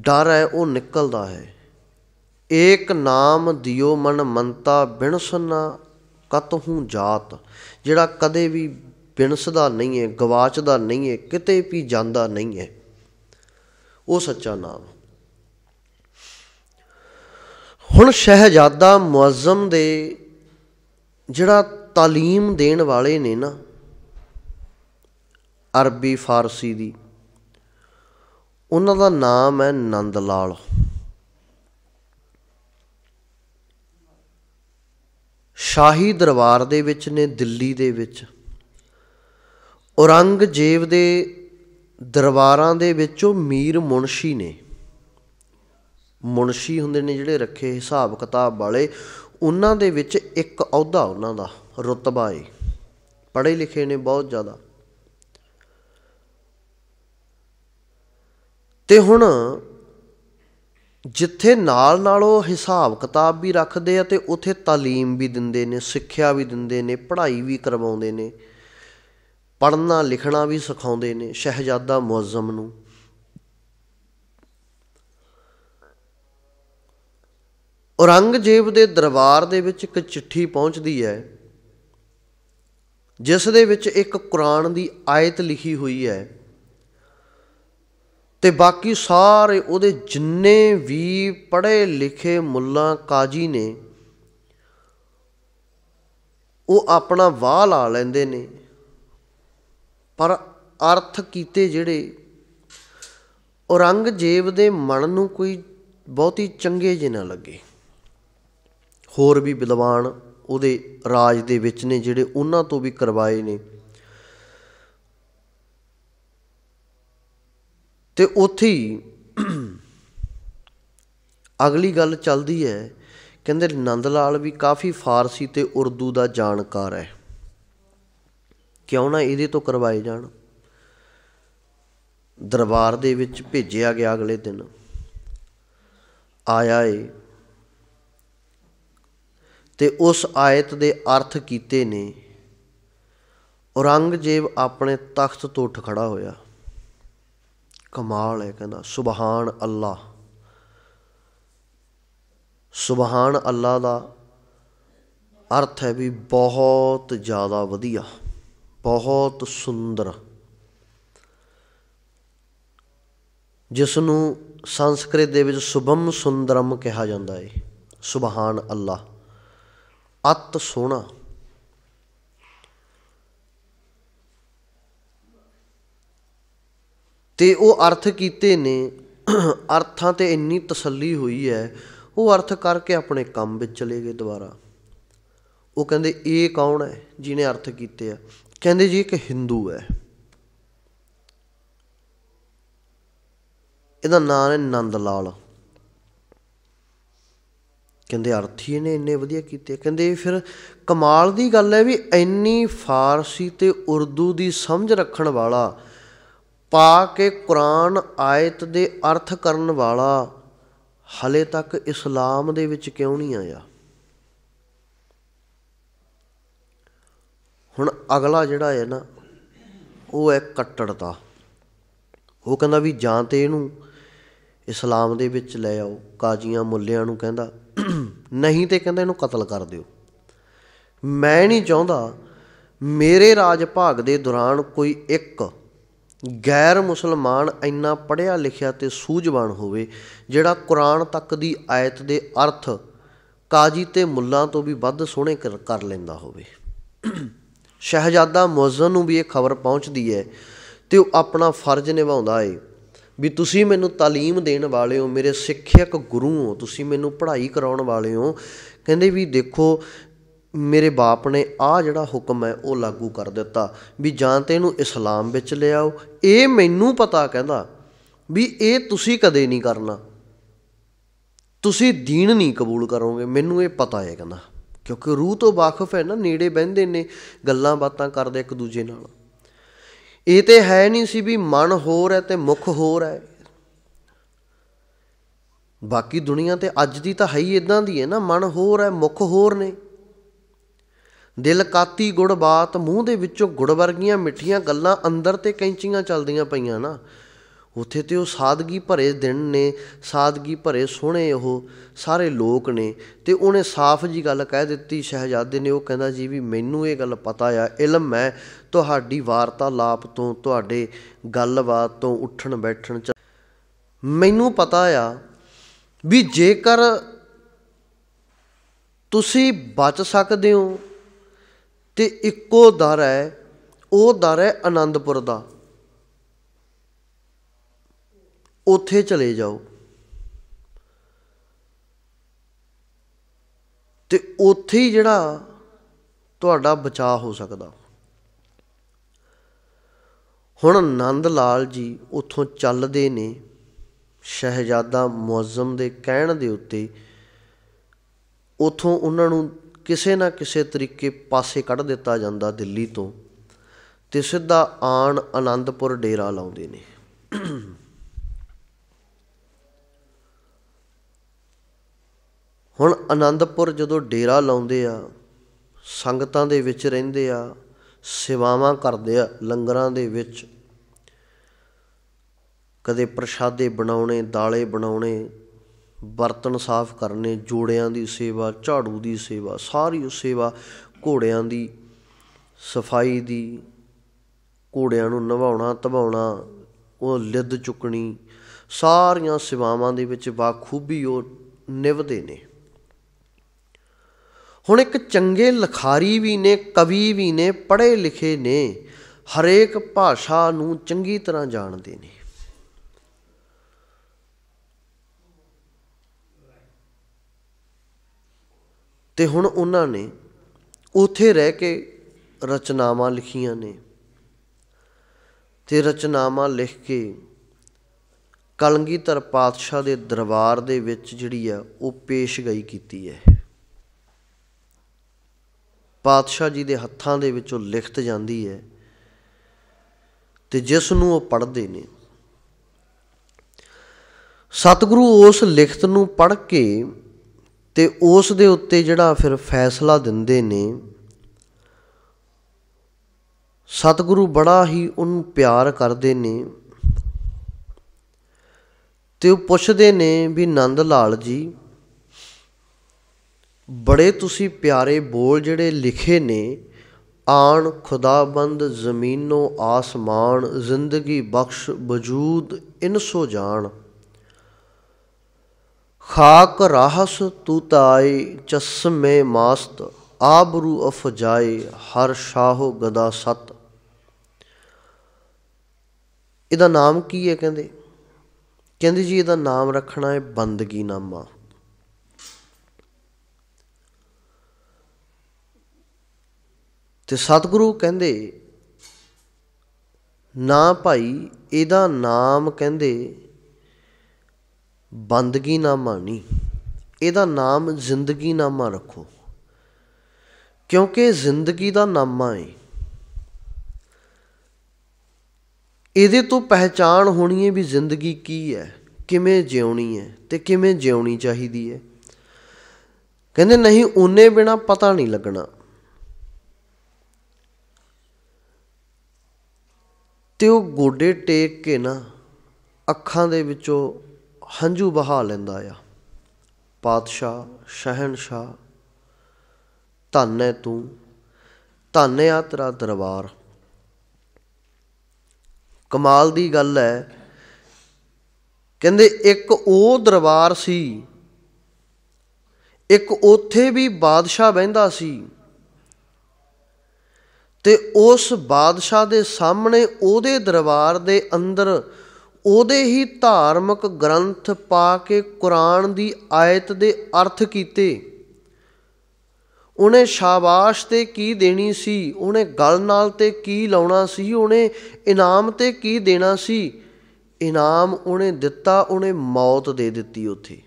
ਡਰ ਹੈ ਉਹ ਨਿਕਲਦਾ ਹੈ ਏਕ ਨਾਮ ਦਿਓ ਮਨ ਮੰਤਾ ਬਿਨ ਕਤ ਕਤਹੂ ਜਾਤ ਜਿਹੜਾ ਕਦੇ ਵੀ ਪਿੰਸਦਾ ਨਹੀਂ ਹੈ ਗਵਾਚਦਾ ਨਹੀਂ ਹੈ ਕਿਤੇ ਵੀ ਜਾਂਦਾ ਨਹੀਂ ਹੈ ਉਹ ਸੱਚਾ ਨਾਮ ਹੁਣ ਸ਼ਹਿਜ਼ਾਦਾ ਮੁਅਜ਼ਮ ਦੇ ਜਿਹੜਾ تعلیم ਦੇਣ ਵਾਲੇ ਨੇ ਨਾ ਅਰਬੀ ਫਾਰਸੀ ਦੀ ਉਹਨਾਂ ਦਾ ਨਾਮ ਹੈ ਨੰਦ ਲਾਲ ਸ਼ਾਹੀ ਦਰਬਾਰ ਦੇ ਵਿੱਚ ਨੇ ਦਿੱਲੀ ਦੇ ਵਿੱਚ ਔਰੰਗਜ਼ੇਬ ਦੇ ਦਰਬਾਰਾਂ ਦੇ ਵਿੱਚ ਉਹ ਮੀਰ ਮੁਨਸ਼ੀ ਨੇ ਮੁਨਸ਼ੀ ਹੁੰਦੇ ਨੇ ਜਿਹੜੇ ਰੱਖੇ ਹਿਸਾਬ ਕਿਤਾਬ ਵਾਲੇ ਉਹਨਾਂ ਦੇ ਵਿੱਚ ਇੱਕ ਅਹੁਦਾ ਉਹਨਾਂ ਦਾ ਰਤਬਾ ਏ ਪੜ੍ਹੇ ਲਿਖੇ ਨੇ ਬਹੁਤ ਜ਼ਿਆਦਾ ਤੇ ਹੁਣ ਜਿੱਥੇ ਨਾਲ ਨਾਲ ਉਹ ਹਿਸਾਬ ਕਿਤਾਬ ਵੀ ਰੱਖਦੇ ਆ ਤੇ ਉਥੇ ਤਾਲੀਮ ਵੀ ਦਿੰਦੇ ਨੇ ਸਿੱਖਿਆ ਵੀ ਦਿੰਦੇ ਨੇ ਪੜ੍ਹਾਈ ਵੀ ਕਰਵਾਉਂਦੇ ਨੇ ਪੜਨਾ ਲਿਖਣਾ ਵੀ ਸਿਖਾਉਂਦੇ ਨੇ ਸ਼ਹਿਜ਼ਾਦਾ ਮੁਅੱਜ਼ਮ ਨੂੰ ਔਰੰਗਜ਼ੇਬ ਦੇ ਦਰਬਾਰ ਦੇ ਵਿੱਚ ਇੱਕ ਚਿੱਠੀ ਪਹੁੰਚਦੀ ਹੈ ਜਿਸ ਦੇ ਵਿੱਚ ਇੱਕ ਕੁਰਾਨ ਦੀ ਆਇਤ ਲਿਖੀ ਹੋਈ ਹੈ ਤੇ ਬਾਕੀ ਸਾਰੇ ਉਹਦੇ ਜਿੰਨੇ ਵੀ ਪੜ੍ਹੇ ਲਿਖੇ ਮੁੱਲਾ ਕਾਜੀ ਨੇ ਉਹ ਆਪਣਾ ਵਾਹ ਲਾ ਲੈਂਦੇ ਨੇ ਪਰ ਅਰਥ ਕੀਤੇ ਜਿਹੜੇ ਔਰੰਗਜ਼ੇਬ ਦੇ ਮਨ ਨੂੰ ਕੋਈ ਬਹੁਤੀ ਚੰਗੇ ਜੇ ਨਾ ਲੱਗੇ ਹੋਰ ਵੀ ਵਿਦਵਾਨ ਉਹਦੇ ਰਾਜ ਦੇ ਵਿੱਚ ਨੇ ਜਿਹੜੇ ਉਹਨਾਂ ਤੋਂ ਵੀ ਕਰਵਾਏ ਨੇ ਤੇ ਉੱਥੇ ਅਗਲੀ ਗੱਲ ਚੱਲਦੀ ਹੈ ਕਹਿੰਦੇ ਨੰਦ ਲਾਲ ਵੀ ਕਾਫੀ ਫਾਰਸੀ ਤੇ ਉਰਦੂ ਦਾ ਜਾਣਕਾਰ ਹੈ ਕਿਉਂ ਨਾ ਇਹਦੇ ਤੋਂ ਕਰਵਾਏ ਜਾਣ ਦਰਬਾਰ ਦੇ ਵਿੱਚ ਭੇਜਿਆ ਗਿਆ ਅਗਲੇ ਦਿਨ ਆਇਆ ਏ ਤੇ ਉਸ ਆਇਤ ਦੇ ਅਰਥ ਕੀਤੇ ਨੇ ਔਰੰਗਜ਼ੇਬ ਆਪਣੇ ਤਖਤ ਤੋਂ ਉੱਠ ਖੜਾ ਹੋਇਆ ਕਮਾਲ ਹੈ ਕਹਿੰਦਾ ਸੁਭਾਨ ਅੱਲਾ ਸੁਭਾਨ ਅੱਲਾ ਦਾ ਅਰਥ ਹੈ ਵੀ ਬਹੁਤ ਜ਼ਿਆਦਾ ਵਧੀਆ ਬਹੁਤ ਸੁੰਦਰ ਜਿਸ ਨੂੰ ਸੰਸਕ੍ਰਿਤ ਦੇ ਵਿੱਚ ਸੁਭਮ ਸੁੰਦਰਮ ਕਿਹਾ ਜਾਂਦਾ ਹੈ ਸੁਭਾਨ ਅੱਲਾ ਅਤ ਸੋਹਣਾ ਤੇ ਉਹ ਅਰਥ ਕੀਤੇ ਨੇ ਅਰਥਾਂ ਤੇ ਇੰਨੀ ਤਸੱਲੀ ਹੋਈ ਹੈ ਉਹ ਅਰਥ ਕਰਕੇ ਆਪਣੇ ਕੰਮ ਵਿੱਚ ਚਲੇ ਗਏ ਦੁਬਾਰਾ ਉਹ ਕਹਿੰਦੇ ਇਹ ਕੌਣ ਹੈ ਜਿਹਨੇ ਅਰਥ ਕੀਤੇ ਆ ਕਹਿੰਦੇ ਜੀ ਇੱਕ ਹਿੰਦੂ ਹੈ ਇਹਦਾ ਨਾਮ ਹੈ ਨੰਦ ਲਾਲ ਕਹਿੰਦੇ ਅਰਥੀ ਨੇ ਇੰਨੇ ਵਧੀਆ ਕੀਤੇ ਕਹਿੰਦੇ ਫਿਰ ਕਮਾਲ ਦੀ ਗੱਲ ਹੈ ਵੀ ਇੰਨੀ ਫਾਰਸੀ ਤੇ ਉਰਦੂ ਦੀ ਸਮਝ ਰੱਖਣ ਵਾਲਾ ਪਾ ਕੇ ਕੁਰਾਨ ਆਇਤ ਦੇ ਅਰਥ ਕਰਨ ਵਾਲਾ ਹਲੇ ਤੱਕ ਇਸਲਾਮ ਦੇ ਵਿੱਚ ਕਿਉਂ ਨਹੀਂ ਆਇਆ ਹੁਣ ਅਗਲਾ ਜਿਹੜਾ ਹੈ ਨਾ ਉਹ ਹੈ ਕੱਟੜਤਾ ਉਹ ਕਹਿੰਦਾ ਵੀ ਜਾਂ ਤੇ ਇਹਨੂੰ ਇਸਲਾਮ ਦੇ ਵਿੱਚ ਲੈ ਆਓ ਕਾਜ਼ੀਆਂ ਮੁੱਲਿਆਂ ਨੂੰ ਕਹਿੰਦਾ ਨਹੀਂ ਤੇ ਕਹਿੰਦਾ ਇਹਨੂੰ ਕਤਲ ਕਰ ਦਿਓ ਮੈਂ ਨਹੀਂ ਚਾਹੁੰਦਾ ਮੇਰੇ ਰਾਜ ਭਾਗ ਦੇ ਦੌਰਾਨ ਕੋਈ ਇੱਕ ਗੈਰ ਮੁਸਲਮਾਨ ਇੰਨਾ ਪੜਿਆ ਲਿਖਿਆ ਤੇ ਸੂਝਵਾਨ ਹੋਵੇ ਜਿਹੜਾ ਕੁਰਾਨ ਤੱਕ ਦੀ ਆਇਤ ਦੇ ਅਰਥ ਕਾਜ਼ੀ ਤੇ ਮੁੱਲਾਂ ਤੋਂ ਵੀ ਵੱਧ ਸੋਹਣੇ ਕਰ ਲੈਂਦਾ ਹੋਵੇ ਸ਼ਹਿਜ਼ਾਦਾ ਮੌਜ਼ਨ ਨੂੰ ਵੀ ਇਹ ਖਬਰ ਪਹੁੰਚਦੀ ਹੈ ਤੇ ਉਹ ਆਪਣਾ ਫਰਜ਼ ਨਿਭਾਉਂਦਾ ਏ ਵੀ ਤੁਸੀਂ ਮੈਨੂੰ ਤਾਲੀਮ ਦੇਣ ਵਾਲੇ ਹੋ ਮੇਰੇ ਸਿੱਖਿਅਕ ਗੁਰੂ ਹੋ ਤੁਸੀਂ ਮੈਨੂੰ ਪੜ੍ਹਾਈ ਕਰਾਉਣ ਵਾਲੇ ਹੋ ਕਹਿੰਦੇ ਵੀ ਦੇਖੋ ਮੇਰੇ ਬਾਪ ਨੇ ਆ ਜਿਹੜਾ ਹੁਕਮ ਹੈ ਉਹ ਲਾਗੂ ਕਰ ਦਿੱਤਾ ਵੀ ਜਾਂ ਤੇ ਇਹਨੂੰ ਇਸਲਾਮ ਵਿੱਚ ਲਿਆਓ ਇਹ ਮੈਨੂੰ ਪਤਾ ਕਹਿੰਦਾ ਵੀ ਇਹ ਤੁਸੀਂ ਕਦੇ ਨਹੀਂ ਕਰਨਾ ਤੁਸੀਂ ਦੀਨ ਨਹੀਂ ਕਬੂਲ ਕਰੋਗੇ ਮੈਨੂੰ ਇਹ ਪਤਾ ਹੈ ਕਹਿੰਦਾ ਕਿਉਂਕਿ ਰੂਹ ਤੋਂ ਵਾਕਿਫ ਹੈ ਨਾ ਨੇੜੇ ਬਹਿੰਦੇ ਨੇ ਗੱਲਾਂ ਬਾਤਾਂ ਕਰਦੇ ਇੱਕ ਦੂਜੇ ਨਾਲ ਇਹ ਤੇ ਹੈ ਨਹੀਂ ਸੀ ਵੀ ਮਨ ਹੋਰ ਹੈ ਤੇ ਮੁਖ ਹੋਰ ਹੈ ਬਾਕੀ ਦੁਨੀਆ ਤੇ ਅੱਜ ਦੀ ਤਾਂ ਹੈ ਹੀ ਇਦਾਂ ਦੀ ਹੈ ਨਾ ਮਨ ਹੋਰ ਹੈ ਮੁਖ ਹੋਰ ਨੇ ਦਿਲ ਕਾਤੀ ਗੁੜ ਬਾਤ ਮੂੰਹ ਦੇ ਵਿੱਚੋਂ ਗੁੜ ਵਰਗੀਆਂ ਮਿੱਠੀਆਂ ਗੱਲਾਂ ਅੰਦਰ ਤੇ ਕੈਂਚੀਆਂ ਚੱਲਦੀਆਂ ਪਈਆਂ ਨਾ ਉੱਥੇ ਤੇ ਉਹ ਸਾਦਗੀ ਭਰੇ ਦਿਨ ਨੇ ਸਾਦਗੀ ਭਰੇ ਸੋਹਣੇ ਉਹ ਸਾਰੇ ਲੋਕ ਨੇ ਤੇ ਉਹਨੇ ਸਾਫ਼ ਜੀ ਗੱਲ ਕਹਿ ਦਿੱਤੀ ਸ਼ਹਿਜ਼ਾਦੇ ਨੇ ਉਹ ਕਹਿੰਦਾ ਜੀ ਵੀ ਮੈਨੂੰ ਇਹ ਗੱਲ ਪਤਾ ਆ ਇਲਮ ਹੈ ਤੁਹਾਡੀ ਵਾਰਤਾਲਾਪ ਤੋਂ ਤੁਹਾਡੇ ਗੱਲਬਾਤ ਤੋਂ ਉੱਠਣ ਬੈਠਣ ਚ ਮੈਨੂੰ ਪਤਾ ਆ ਵੀ ਜੇਕਰ ਤੁਸੀਂ ਬਚ ਸਕਦੇ ਹੋ ਤੇ ਇੱਕੋ ਦਰ ਹੈ ਉਹ ਦਰ ਹੈ ਆਨੰਦਪੁਰ ਦਾ ਉੱਥੇ ਚਲੇ ਜਾਓ ਤੇ ਉੱਥੇ ਹੀ ਜਿਹੜਾ ਤੁਹਾਡਾ ਬਚਾਅ ਹੋ ਸਕਦਾ ਹੁਣ ਨੰਦ ਲਾਲ ਜੀ ਉੱਥੋਂ ਚੱਲਦੇ ਨੇ ਸ਼ਹਿਜ਼ਾਦਾ ਮੁਅਜ਼ਮ ਦੇ ਕਹਿਣ ਦੇ ਉੱਤੇ ਉੱਥੋਂ ਉਹਨਾਂ ਨੂੰ ਕਿਸੇ ਨਾ ਕਿਸੇ ਤਰੀਕੇ ਪਾਸੇ ਕੱਢ ਦਿੱਤਾ ਜਾਂਦਾ ਦਿੱਲੀ ਤੋਂ ਤੇ ਸਿੱਧਾ ਆਣ ਆਨੰਦਪੁਰ ਡੇਰਾ ਲਾਉਂਦੇ ਨੇ ਹੁਣ ਆਨੰਦਪੁਰ ਜਦੋਂ ਡੇਰਾ ਲਾਉਂਦੇ ਆ ਸੰਗਤਾਂ ਦੇ ਵਿੱਚ ਰਹਿੰਦੇ ਆ ਸੇਵਾਵਾਂ ਕਰਦੇ ਆ ਲੰਗਰਾਂ ਦੇ ਵਿੱਚ ਕਦੇ ਪ੍ਰਸ਼ਾਦੇ ਬਣਾਉਣੇ ਦਾਲੇ ਬਣਾਉਣੇ ਬਰਤਨ ਸਾਫ਼ ਕਰਨੇ ਜੋੜਿਆਂ ਦੀ ਸੇਵਾ ਝਾੜੂ ਦੀ ਸੇਵਾ ਸਾਰੀ ਸੇਵਾ ਘੋੜਿਆਂ ਦੀ ਸਫਾਈ ਦੀ ਘੋੜਿਆਂ ਨੂੰ ਨਵਾਉਣਾ ਧਵਾਉਣਾ ਉਹ ਲਿੱਦ ਚੁੱਕਣੀ ਸਾਰੀਆਂ ਸੇਵਾਵਾਂ ਦੇ ਵਿੱਚ ਬਾਖੂਬੀ ਉਹ ਨਿਭਦੇ ਨੇ ਹੁਣ ਇੱਕ ਚੰਗੇ ਲਖਾਰੀ ਵੀ ਨੇ ਕਵੀ ਵੀ ਨੇ ਪੜ੍ਹੇ ਲਿਖੇ ਨੇ ਹਰੇਕ ਭਾਸ਼ਾ ਨੂੰ ਚੰਗੀ ਤਰ੍ਹਾਂ ਜਾਣਦੇ ਨੇ ਤੇ ਹੁਣ ਉਹਨਾਂ ਨੇ ਉਥੇ ਰਹਿ ਕੇ ਰਚਨਾਵਾਂ ਲਿਖੀਆਂ ਨੇ ਤੇ ਰਚਨਾਵਾਂ ਲਿਖ ਕੇ ਕਲੰਗੀਧਰ ਪਾਤਸ਼ਾਹ ਦੇ ਦਰਬਾਰ ਦੇ ਵਿੱਚ ਜਿਹੜੀ ਆ ਉਹ ਪੇਸ਼ ਗਈ ਕੀਤੀ ਹੈ ਪਾਤਸ਼ਾਹ ਜੀ ਦੇ ਹੱਥਾਂ ਦੇ ਵਿੱਚੋਂ ਲਿਖਤ ਜਾਂਦੀ ਹੈ ਤੇ ਜਿਸ ਨੂੰ ਉਹ ਪੜ੍ਹਦੇ ਨੇ ਸਤਿਗੁਰੂ ਉਸ ਲਿਖਤ ਨੂੰ ਪੜ੍ਹ ਕੇ ਤੇ ਉਸ ਦੇ ਉੱਤੇ ਜਿਹੜਾ ਫਿਰ ਫੈਸਲਾ ਦਿੰਦੇ ਨੇ ਸਤਿਗੁਰੂ ਬੜਾ ਹੀ ਉਹਨੂੰ ਪਿਆਰ ਕਰਦੇ ਨੇ ਤੇ ਉਹ ਪੁੱਛਦੇ ਨੇ ਵੀ ਨੰਦ ਲਾਲ ਜੀ ਬੜੇ ਤੁਸੀਂ ਪਿਆਰੇ ਬੋਲ ਜਿਹੜੇ ਲਿਖੇ ਨੇ ਆਣ ਖੁਦਾਬੰਦ ਜ਼ਮੀਨੋ ਆਸਮਾਨ ਜ਼ਿੰਦਗੀ ਬਖਸ਼ ਵਜੂਦ ਇਨਸੋ ਜਾਣ ਖਾਕ ਰਾਹਸ ਤੂ ਤਾਈ ਚਸਮੇ ਮਾਸਤ ਆਬਰੂ ਅਫਜਾਏ ਹਰ ਸ਼ਾਹੋ ਗਦਾ ਸਤ ਇਹਦਾ ਨਾਮ ਕੀ ਹੈ ਕਹਿੰਦੇ ਕਹਿੰਦੇ ਜੀ ਇਹਦਾ ਨਾਮ ਰੱਖਣਾ ਹੈ ਬੰਦਗੀ ਨਾਮਾ ਤੇ ਸਤਿਗੁਰੂ ਕਹਿੰਦੇ ਨਾ ਭਾਈ ਇਹਦਾ ਨਾਮ ਕਹਿੰਦੇ ਬੰਦਗੀ ਨਾ ਮਾਣੀ ਇਹਦਾ ਨਾਮ ਜ਼ਿੰਦਗੀ ਨਾਮਾ ਰੱਖੋ ਕਿਉਂਕਿ ਜ਼ਿੰਦਗੀ ਦਾ ਨਾਮਾ ਹੈ ਇਹਦੇ ਤੋਂ ਪਹਿਚਾਣ ਹੋਣੀ ਹੈ ਵੀ ਜ਼ਿੰਦਗੀ ਕੀ ਹੈ ਕਿਵੇਂ ਜਿਉਣੀ ਹੈ ਤੇ ਕਿਵੇਂ ਜਿਉਣੀ ਚਾਹੀਦੀ ਹੈ ਕਹਿੰਦੇ ਨਹੀਂ ਉਹਨੇ ਬਿਨਾ ਪਤਾ ਨਹੀਂ ਲੱਗਣਾ ਤੇ ਉਹ ਗੋਡੇ ਟੇਕ ਕੇ ਨਾ ਅੱਖਾਂ ਦੇ ਵਿੱਚੋਂ ਹੰਝੂ ਬਹਾ ਲੈਂਦਾ ਆ ਪਾਤਸ਼ਾਹ ਸ਼ਹਿਨशाह ਧੰਨ ਹੈ ਤੂੰ ਧੰਨ ਆ ਤੇਰਾ ਦਰਬਾਰ ਕਮਾਲ ਦੀ ਗੱਲ ਹੈ ਕਹਿੰਦੇ ਇੱਕ ਉਹ ਦਰਬਾਰ ਸੀ ਇੱਕ ਉੱਥੇ ਵੀ ਬਾਦਸ਼ਾਹ ਬੈੰਦਾ ਸੀ ਤੇ ਉਸ ਬਾਦਸ਼ਾਹ ਦੇ ਸਾਹਮਣੇ ਉਹਦੇ ਦਰਬਾਰ ਦੇ ਅੰਦਰ ਉਹਦੇ ਹੀ ਧਾਰਮਿਕ ਗ੍ਰੰਥ ਪਾ ਕੇ ਕੁਰਾਨ ਦੀ ਆਇਤ ਦੇ ਅਰਥ ਕੀਤੇ ਉਹਨੇ ਸ਼ਾਬਾਸ਼ ਤੇ ਕੀ ਦੇਣੀ ਸੀ ਉਹਨੇ ਗਲ ਨਾਲ ਤੇ ਕੀ ਲਾਉਣਾ ਸੀ ਉਹਨੇ ਇਨਾਮ ਤੇ ਕੀ ਦੇਣਾ ਸੀ ਇਨਾਮ ਉਹਨੇ ਦਿੱਤਾ ਉਹਨੇ ਮੌਤ ਦੇ ਦਿੱਤੀ ਉਥੇ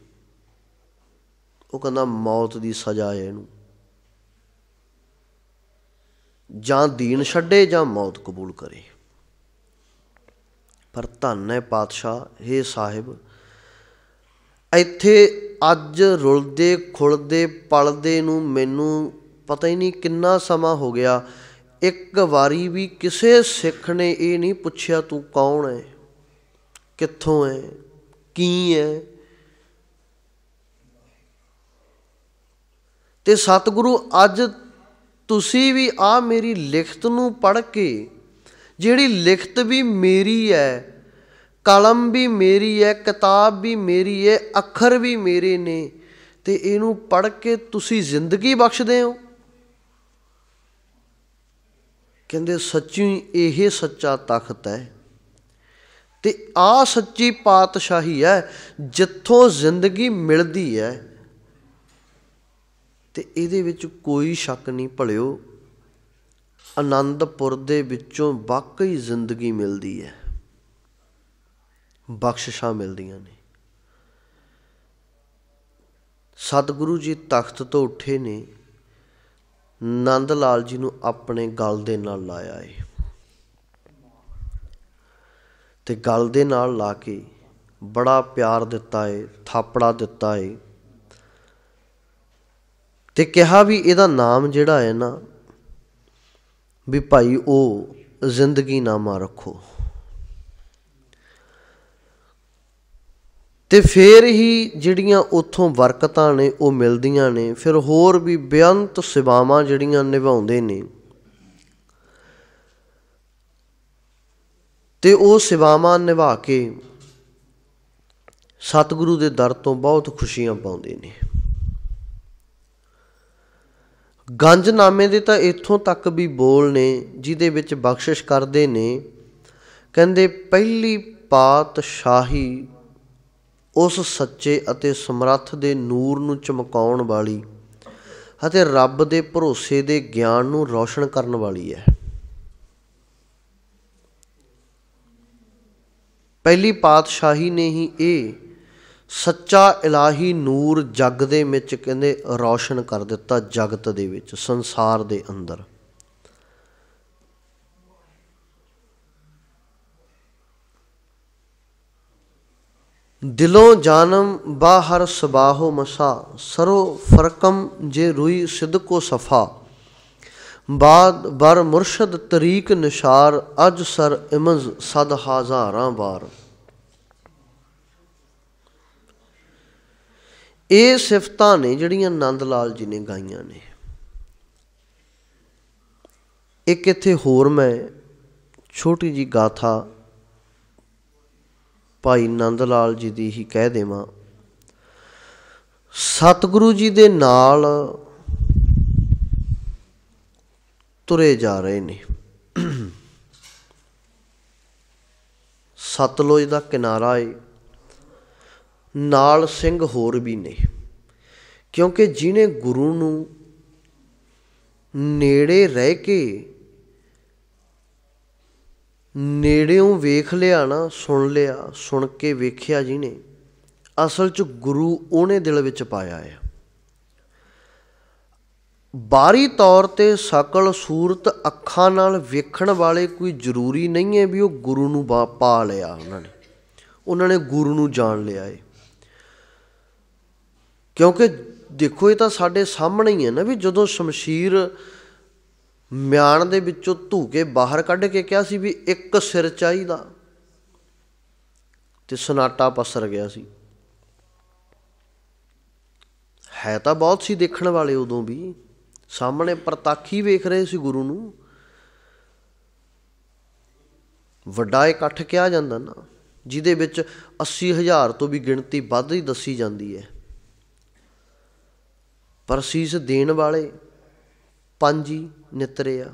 ਉਹ ਕਹਿੰਦਾ ਮੌਤ ਦੀ ਸਜ਼ਾ ਹੈ ਇਹਨੂੰ ਜਾਂ ਦੀਨ ਛੱਡੇ ਜਾਂ ਮੌਤ ਕਬੂਲ ਕਰੇ ਪਰ ਧੰਨ ਹੈ ਪਾਤਸ਼ਾਹ हे ਸਾਹਿਬ ਇੱਥੇ ਅੱਜ ਰੁਲਦੇ ਖੁਲਦੇ ਪਲਦੇ ਨੂੰ ਮੈਨੂੰ ਪਤਾ ਹੀ ਨਹੀਂ ਕਿੰਨਾ ਸਮਾਂ ਹੋ ਗਿਆ ਇੱਕ ਵਾਰੀ ਵੀ ਕਿਸੇ ਸਿੱਖ ਨੇ ਇਹ ਨਹੀਂ ਪੁੱਛਿਆ ਤੂੰ ਕੌਣ ਹੈ ਕਿੱਥੋਂ ਹੈ ਕੀ ਹੈ ਤੇ ਸਤਿਗੁਰੂ ਅੱਜ ਤੁਸੀਂ ਵੀ ਆ ਮੇਰੀ ਲਿਖਤ ਨੂੰ ਪੜ੍ਹ ਕੇ ਜਿਹੜੀ ਲਿਖਤ ਵੀ ਮੇਰੀ ਹੈ ਕਲਮ ਵੀ ਮੇਰੀ ਹੈ ਕਿਤਾਬ ਵੀ ਮੇਰੀ ਹੈ ਅੱਖਰ ਵੀ ਮੇਰੇ ਨੇ ਤੇ ਇਹਨੂੰ ਪੜ੍ਹ ਕੇ ਤੁਸੀਂ ਜ਼ਿੰਦਗੀ ਬਖਸ਼ਦੇ ਹੋ ਕਹਿੰਦੇ ਸੱਚੀ ਇਹ ਸੱਚਾ ਤਖਤ ਹੈ ਤੇ ਆ ਸੱਚੀ ਪਾਤਸ਼ਾਹੀ ਹੈ ਜਿੱਥੋਂ ਜ਼ਿੰਦਗੀ ਮਿਲਦੀ ਹੈ ਤੇ ਇਹਦੇ ਵਿੱਚ ਕੋਈ ਸ਼ੱਕ ਨਹੀਂ ਭਲਿਓ ਆਨੰਦਪੁਰ ਦੇ ਵਿੱਚੋਂ ਵਾਕਈ ਜ਼ਿੰਦਗੀ ਮਿਲਦੀ ਹੈ ਬਖਸ਼ਿਸ਼ਾਂ ਮਿਲਦੀਆਂ ਨੇ ਸਤਿਗੁਰੂ ਜੀ ਤਖਤ ਤੋਂ ਉੱਠੇ ਨੇ ਨੰਦ ਲਾਲ ਜੀ ਨੂੰ ਆਪਣੇ ਗਲ ਦੇ ਨਾਲ ਲਾਇਆ ਏ ਤੇ ਗਲ ਦੇ ਨਾਲ ਲਾ ਕੇ ਬੜਾ ਪਿਆਰ ਦਿੱਤਾ ਏ ਥਾਪੜਾ ਦਿੱਤਾ ਏ ਤੇ ਕਿਹਾ ਵੀ ਇਹਦਾ ਨਾਮ ਜਿਹੜਾ ਹੈ ਨਾ ਵੀ ਭਾਈ ਉਹ ਜ਼ਿੰਦਗੀ ਨਾਮਾ ਰੱਖੋ ਤੇ ਫੇਰ ਹੀ ਜਿਹੜੀਆਂ ਉਥੋਂ ਵਰਕਤਾਂ ਨੇ ਉਹ ਮਿਲਦੀਆਂ ਨੇ ਫਿਰ ਹੋਰ ਵੀ ਬਿਆੰਤ ਸੇਵਾਵਾਂ ਜਿਹੜੀਆਂ ਨਿਭਾਉਂਦੇ ਨੇ ਤੇ ਉਹ ਸੇਵਾਵਾਂ ਨਿਭਾ ਕੇ ਸਤਿਗੁਰੂ ਦੇ ਦਰ ਤੋਂ ਬਹੁਤ ਖੁਸ਼ੀਆਂ ਪਾਉਂਦੇ ਨੇ ਗੰਜਨਾਮੇ ਦੇ ਤਾਂ ਇੱਥੋਂ ਤੱਕ ਵੀ ਬੋਲ ਨੇ ਜਿਹਦੇ ਵਿੱਚ ਬਖਸ਼ਿਸ਼ ਕਰਦੇ ਨੇ ਕਹਿੰਦੇ ਪਹਿਲੀ ਪਾਤਸ਼ਾਹੀ ਉਸ ਸੱਚੇ ਅਤੇ ਸਮਰੱਥ ਦੇ ਨੂਰ ਨੂੰ ਚਮਕਾਉਣ ਵਾਲੀ ਅਤੇ ਰੱਬ ਦੇ ਭਰੋਸੇ ਦੇ ਗਿਆਨ ਨੂੰ ਰੌਸ਼ਨ ਕਰਨ ਵਾਲੀ ਹੈ ਪਹਿਲੀ ਪਾਤਸ਼ਾਹੀ ਨੇ ਹੀ ਇਹ ਸੱਚਾ ਇਲਾਹੀ ਨੂਰ ਜਗ ਦੇ ਵਿੱਚ ਕਹਿੰਦੇ ਰੌਸ਼ਨ ਕਰ ਦਿੱਤਾ ਜਗਤ ਦੇ ਵਿੱਚ ਸੰਸਾਰ ਦੇ ਅੰਦਰ ਦਿਲੋਂ ਜਾਨਮ ਬਾਹਰ ਸਬਾਹੋ ਮਸਾ ਸਰੋ ਫਰਕਮ ਜੇ ਰੂਈ ਸਿਦਕੋ ਸਫਾ ਬਾਦ ਬਰ ਮੁਰਸ਼ਦ ਤਰੀਕ ਨਿਸ਼ਾਰ ਅਜ ਸਰ ਇਮਜ਼ ਸਦ ਹਜ਼ਾਰਾਂ ਬਾਰ ਇਹ ਸਿਫਤਾਂ ਨੇ ਜਿਹੜੀਆਂ ਆਨੰਦ ਲਾਲ ਜੀ ਨੇ ਗਾਈਆਂ ਨੇ ਇੱਕ ਇੱਥੇ ਹੋਰ ਮੈਂ ਛੋਟੀ ਜੀ ਗਾਥਾ ਭਾਈ ਨੰਦ ਲਾਲ ਜੀ ਦੀ ਹੀ ਕਹਿ ਦੇਵਾਂ ਸਤਿਗੁਰੂ ਜੀ ਦੇ ਨਾਲ ਤੁਰੇ ਜਾ ਰਹੇ ਨੇ ਸਤਲੁਜ ਦਾ ਕਿਨਾਰਾ ਏ ਨਾਲ ਸਿੰਘ ਹੋਰ ਵੀ ਨੇ ਕਿਉਂਕਿ ਜਿਨੇ ਗੁਰੂ ਨੂੰ ਨੇੜੇ ਰਹਿ ਕੇ ਨੇੜਿਓਂ ਵੇਖ ਲਿਆ ਨਾ ਸੁਣ ਲਿਆ ਸੁਣ ਕੇ ਵੇਖਿਆ ਜਿਨੇ ਅਸਲ 'ਚ ਗੁਰੂ ਉਹਨੇ ਦਿਲ ਵਿੱਚ ਪਾਇਆ ਹੈ ਬਾਰੀ ਤੌਰ ਤੇ ਸਕਲ ਸੂਰਤ ਅੱਖਾਂ ਨਾਲ ਵੇਖਣ ਵਾਲੇ ਕੋਈ ਜ਼ਰੂਰੀ ਨਹੀਂ ਹੈ ਵੀ ਉਹ ਗੁਰੂ ਨੂੰ ਪਾ ਲਿਆ ਉਹਨਾਂ ਨੇ ਉਹਨਾਂ ਨੇ ਗੁਰੂ ਨੂੰ ਜਾਣ ਲਿਆ ਏ ਕਿਉਂਕਿ ਦੇਖੋ ਇਹ ਤਾਂ ਸਾਡੇ ਸਾਹਮਣੇ ਹੀ ਹੈ ਨਾ ਵੀ ਜਦੋਂ ਸ਼ਮਸ਼ੀਰ ਮਿਆਨ ਦੇ ਵਿੱਚੋਂ ਧੂਕੇ ਬਾਹਰ ਕੱਢ ਕੇ ਕਿਹਾ ਸੀ ਵੀ ਇੱਕ ਸਿਰ ਚਾਹੀਦਾ ਤੇ ਸਨਾਟਾ ਪਸਰ ਗਿਆ ਸੀ ਹੈ ਤਾਂ ਬਹੁਤ ਸੀ ਦੇਖਣ ਵਾਲੇ ਉਦੋਂ ਵੀ ਸਾਹਮਣੇ ਪ੍ਰਤੱਖੀ ਵੇਖ ਰਹੇ ਸੀ ਗੁਰੂ ਨੂੰ ਵੱਡਾ ਇਕੱਠ ਕਿਹਾ ਜਾਂਦਾ ਨਾ ਜਿਹਦੇ ਵਿੱਚ 80000 ਤੋਂ ਵੀ ਗਿਣਤੀ ਵੱਧ ਹੀ ਦੱਸੀ ਜਾਂਦੀ ਹੈ ਪਰ ਸੀਸ ਦੇਣ ਵਾਲੇ ਪੰਜ ਹੀ ਨਿਤਰੇ ਆ